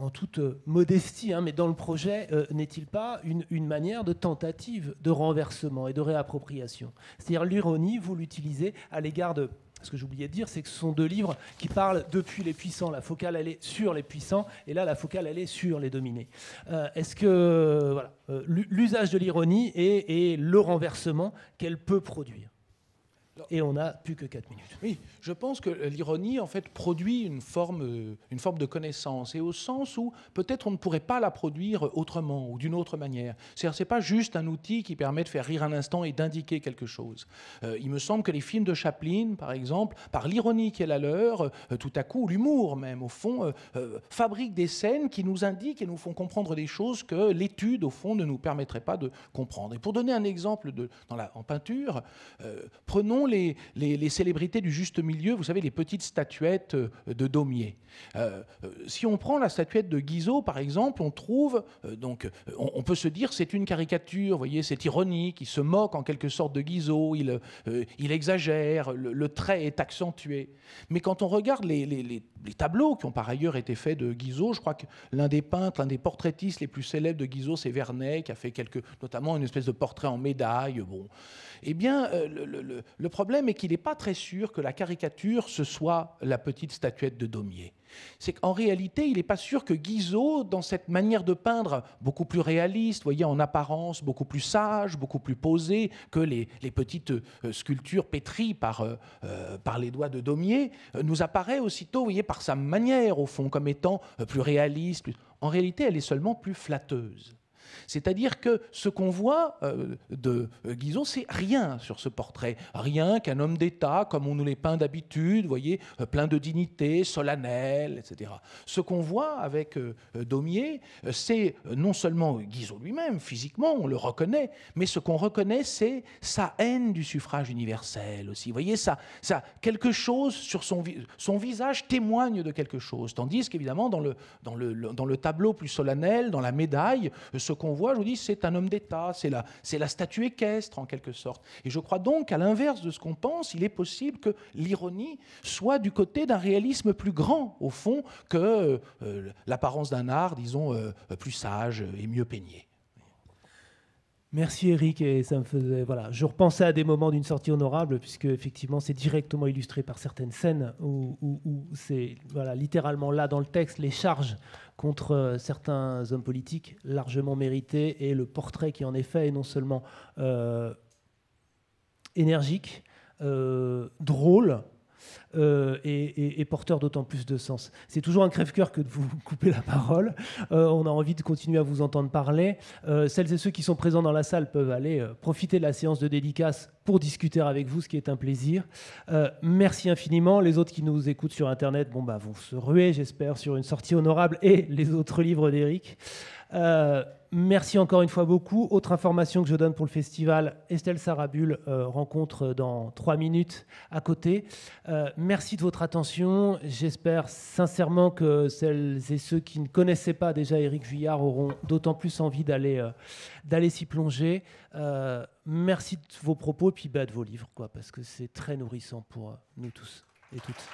en, toute modestie, hein, mais dans le projet, n'est-il pas une, manière de tentative de renversement et de réappropriation C'est-à-dire l'ironie, vous l'utilisez à l'égard de ce que j'oubliais de dire, c'est que ce sont deux livres qui parlent depuis les puissants. La focale, elle est sur les puissants, et là, la focale, elle est sur les dominés. Euh, est-ce que voilà, euh, l'usage de l'ironie et le renversement qu'elle peut produire et on n'a plus que 4 minutes. Oui, je pense que l'ironie, en fait, produit une forme, euh, une forme de connaissance, et au sens où peut-être on ne pourrait pas la produire autrement ou d'une autre manière. C'est-à-dire, ce n'est pas juste un outil qui permet de faire rire un instant et d'indiquer quelque chose. Euh, il me semble que les films de Chaplin, par exemple, par l'ironie qu'elle a la leur, euh, tout à coup, l'humour même, au fond, fabrique fabriquent des scènes qui nous indiquent et nous font comprendre des choses que l'étude, au fond, ne nous permettrait pas de comprendre. Et pour donner un exemple de, dans la, en peinture, prenons les, célébrités du juste milieu, vous savez, les petites statuettes euh, de Daumier. Euh, euh, si on prend la statuette de Guizot, par exemple, on trouve, donc, on, peut se dire c'est une caricature, vous voyez, c'est ironique, il se moque en quelque sorte de Guizot, il, exagère, le, trait est accentué. Mais quand on regarde les, tableaux qui ont par ailleurs été faits de Guizot, je crois que l'un des peintres, l'un des portraitistes les plus célèbres de Guizot, c'est Vernet, qui a fait quelques, notamment une espèce de portrait en médaille, bon. Eh bien, le, le le problème est qu'il n'est pas très sûr que la caricature, ce soit la petite statuette de Daumier. C'est qu'en réalité, il n'est pas sûr que Guizot, dans cette manière de peindre beaucoup plus réaliste, voyez, en apparence beaucoup plus sage, beaucoup plus posée que les, petites euh, sculptures pétries euh, euh, par, les doigts de Daumier, nous apparaît aussitôt, voyez, par sa manière, au fond, comme étant plus réaliste. En réalité, elle est seulement plus flatteuse. C'est-à-dire que ce qu'on voit euh, de euh, Guizot, c'est rien sur ce portrait. Rien qu'un homme d'État, comme on nous les peint d'habitude, voyez, euh, plein de dignité, solennel, etc. Ce qu'on voit avec Daumier, c'est non seulement Guizot lui-même, physiquement, on le reconnaît, mais ce qu'on reconnaît, c'est sa haine du suffrage universel aussi. Vous voyez, ça, ça, quelque chose sur son, son visage témoigne de quelque chose. Tandis qu'évidemment, dans le, dans, le, dans le tableau plus solennel, dans la médaille, ce qu'on on voit, je vous dis, c'est un homme d'État, c'est la, la statue équestre en quelque sorte. Et je crois donc qu'à l'inverse de ce qu'on pense, il est possible que l'ironie soit du côté d'un réalisme plus grand, au fond, que euh, l'apparence d'un art, disons, euh, plus sage et mieux peigné. Merci Eric et ça me faisait voilà, je repensais à des moments d'une sortie honorable puisque effectivement c'est directement illustré par certaines scènes où, c'est voilà littéralement là dans le texte les charges contre euh, certains hommes politiques largement méritées et le portrait qui en effet est non seulement euh, énergique, euh, drôle, euh, et, porteur d'autant plus de sens. C'est toujours un crève-cœur que de vous couper la parole. Euh, on a envie de continuer à vous entendre parler. Euh, celles et ceux qui sont présents dans la salle peuvent aller profiter de la séance de dédicace pour discuter avec vous, ce qui est un plaisir. merci infiniment. Les autres qui nous écoutent sur Internet bon, bah, vont se ruer, j'espère, sur une sortie honorable et les autres livres d'Eric. Merci encore une fois beaucoup. Autre information que je donne pour le festival, Estelle Sarabul euh, rencontre dans trois minutes à côté. Euh, merci de votre attention. J'espère sincèrement que celles et ceux qui ne connaissaient pas déjà Éric Villard auront d'autant plus envie d'aller euh, s'y plonger. merci de vos propos et puis bah, de vos livres, quoi, parce que c'est très nourrissant pour nous tous et toutes.